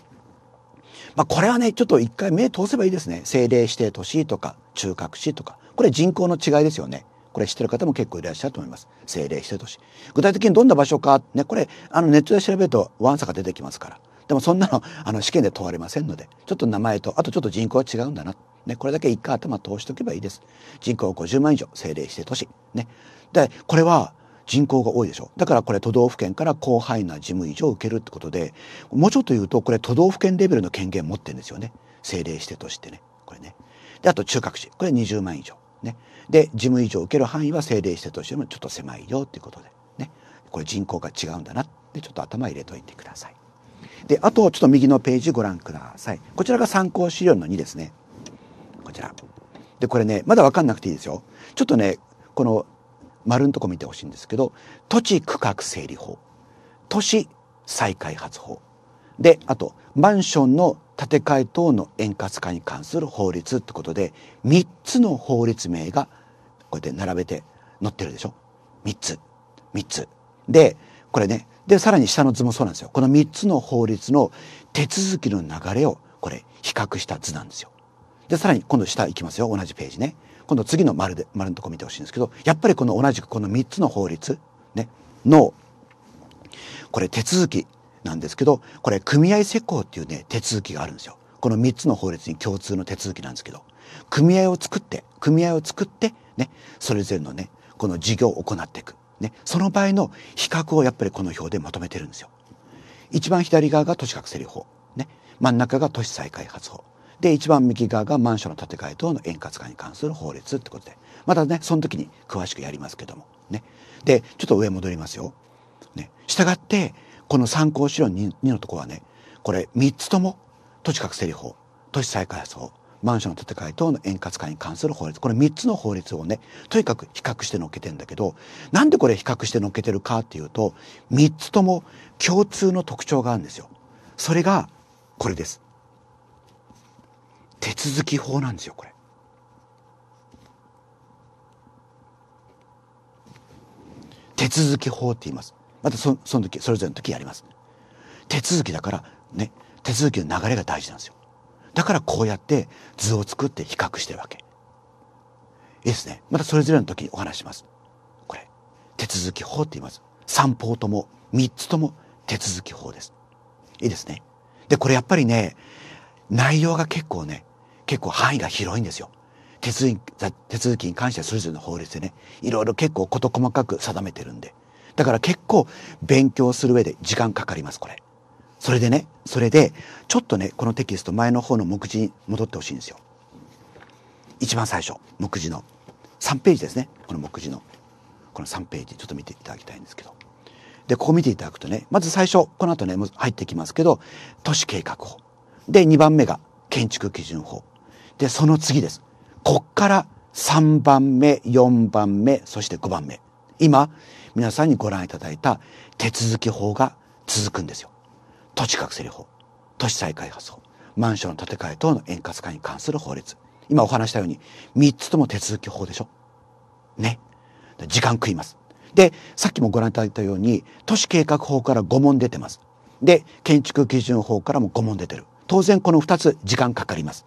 まあ、これはねちょっと一回目通せばいいですね政令指定都市とか中核市とかこれ人口の違いですよねこれ知ってる方も結構いらっしゃると思います政令指定都市具体的にどんな場所か、ね、これあのネットで調べるとわんさか出てきますからでもそんなのあの試験で問われませんのでちょっと名前とあとちょっと人口は違うんだな、ね、これだけ一回頭通しておけばいいです人口50万以上政令指定都市ねでこれは人口が多いでしょだからこれ都道府県から広範囲な事務以上を受けるってことでもうちょっと言うとこれ都道府県レベルの権限持ってるんですよね政令指定都市ってねこれねであと中核市これ20万以上ねで事務以上受ける範囲は政令指定都市よりもちょっと狭いよっていうことでねこれ人口が違うんだなってちょっと頭入れといてください。であとちょっと右のページご覧くださいこちらが参考資料の2ですねこちらでこれねまだ分かんなくていいですよちょっとねこの丸のとこ見てほしいんですけど土地区画整理法都市再開発法であとマンションの建て替え等の円滑化に関する法律ってことで3つの法律名がこうやって並べて載ってるでしょ3つ3つでこれねでさらに下の図もそうなんですよこの3つの法律の手続きの流れをこれ比較した図なんですよでさらに今度下行きますよ同じページね今度次の丸で丸のとこ見てほしいんですけどやっぱりこの同じくこの3つの法律、ね、のこれ手続きなんですけどこれ組合施行っていうね手続きがあるんですよこの3つの法律に共通の手続きなんですけど組合を作って組合を作ってねそれぞれのねこの事業を行っていくね、その場合の比較をやっぱりこの表でまとめてるんですよ。一番左側が都市核整理法、ね、真ん中が都市再開発法で一番右側がマンションの建て替え等の円滑化に関する法律ってことでまたねその時に詳しくやりますけどもねでちょっと上戻りますよ。ね、したがってこの参考資料 2, 2のとこはねこれ3つとも都市核整理法都市再開発法マンションの建て替え等の円滑化に関する法律これ3つの法律をねとにかく比較してのっけてんだけどなんでこれ比較してのっけてるかっていうと3つとも共通の特徴があるんですよ。それがこれです。手続き法なんですよこれ。手続き法って言います。またその時それぞれの時やります。手続きだからね手続きの流れが大事なんですよ。だからこうやって図を作って比較してるわけ。いいですね。またそれぞれの時にお話します。これ、手続き法って言います。三法とも、三つとも手続き法です。いいですね。で、これやっぱりね、内容が結構ね、結構範囲が広いんですよ。手続き手続きに関してはそれぞれの法律でね、いろいろ結構事細かく定めてるんで。だから結構勉強する上で時間かかります、これ。それでね、それで、ちょっとね、このテキスト前の方の目次に戻ってほしいんですよ。一番最初、目次の。3ページですね。この目次の。この3ページ、ちょっと見ていただきたいんですけど。で、ここ見ていただくとね、まず最初、この後ね、入ってきますけど、都市計画法。で、2番目が建築基準法。で、その次です。こっから3番目、4番目、そして5番目。今、皆さんにご覧いただいた手続き法が続くんですよ。土地確整理法、都市再開発法、マンションの建て替え等の円滑化に関する法律。今お話したように、3つとも手続き法でしょ。ね。時間食います。で、さっきもご覧いただいたように、都市計画法から5問出てます。で、建築基準法からも5問出てる。当然この2つ時間かかります。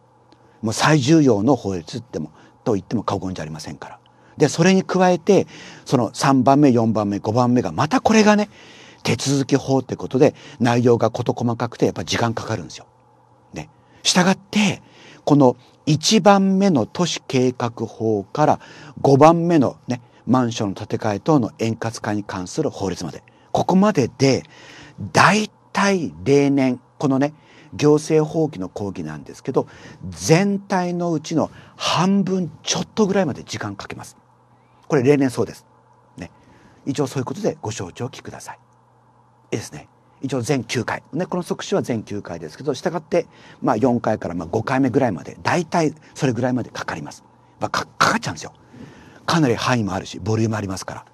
もう最重要の法律っても、と言っても過言じゃありませんから。で、それに加えて、その3番目、4番目、5番目が、またこれがね、手続き法ってことで内容が事細かくてやっぱ時間かかるんですよ。ね。したがって、この1番目の都市計画法から5番目のね、マンションの建て替え等の円滑化に関する法律まで。ここまでで、大体例年、このね、行政法規の講義なんですけど、全体のうちの半分ちょっとぐらいまで時間かけます。これ例年そうです。ね。以上そういうことでご承知おきください。ですね一応全9回、ね、この即死は全9回ですけどしたがって、まあ、4回からまあ5回目ぐらいまで大体それぐらいまでかかります、まあ、かかっちゃうんですよかなり範囲もあるしボリュームありますから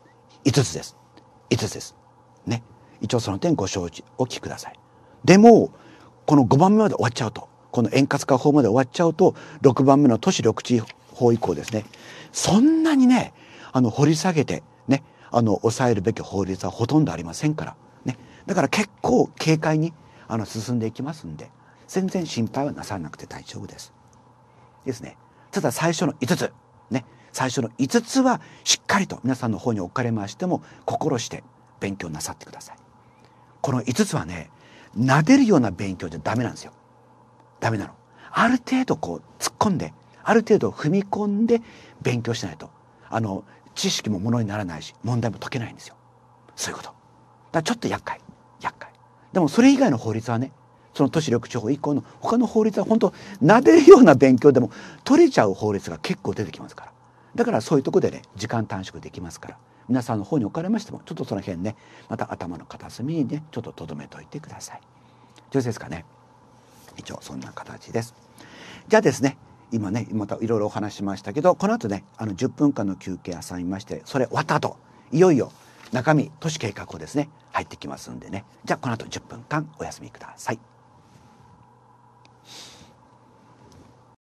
5つです5つですね一応その点ご承知お聞きくださいでもこの5番目まで終わっちゃうとこの円滑化法まで終わっちゃうと6番目の都市緑地法以降ですねそんなにねあの掘り下げてねあの抑えるべき法律はほとんどありませんからだから結構軽快にあの進んでいきますんで、全然心配はなさらなくて大丈夫です。ですね。ただ最初の5つ、ね、最初の5つはしっかりと皆さんの方に置かれましても心して勉強なさってください。この5つはね、撫でるような勉強じゃダメなんですよ。ダメなの。ある程度こう突っ込んで、ある程度踏み込んで勉強しないと、あの、知識もものにならないし、問題も解けないんですよ。そういうこと。だからちょっと厄介。厄介でもそれ以外の法律はねその都市緑地法以降の他の法律は本当なでるような勉強でも取れちゃう法律が結構出てきますからだからそういうとこでね時間短縮できますから皆さんの方におかれましてもちょっとその辺ねまた頭の片隅にねちょっととどめといてください。以上ですかね一応そんな形です。じゃあですね今ねまたいろいろお話しましたけどこの後ねあの10分間の休憩挟みましてそれ終わった後いよいよ中身都市計画をですね入ってきますんでねじゃあこの後10分間お休みください。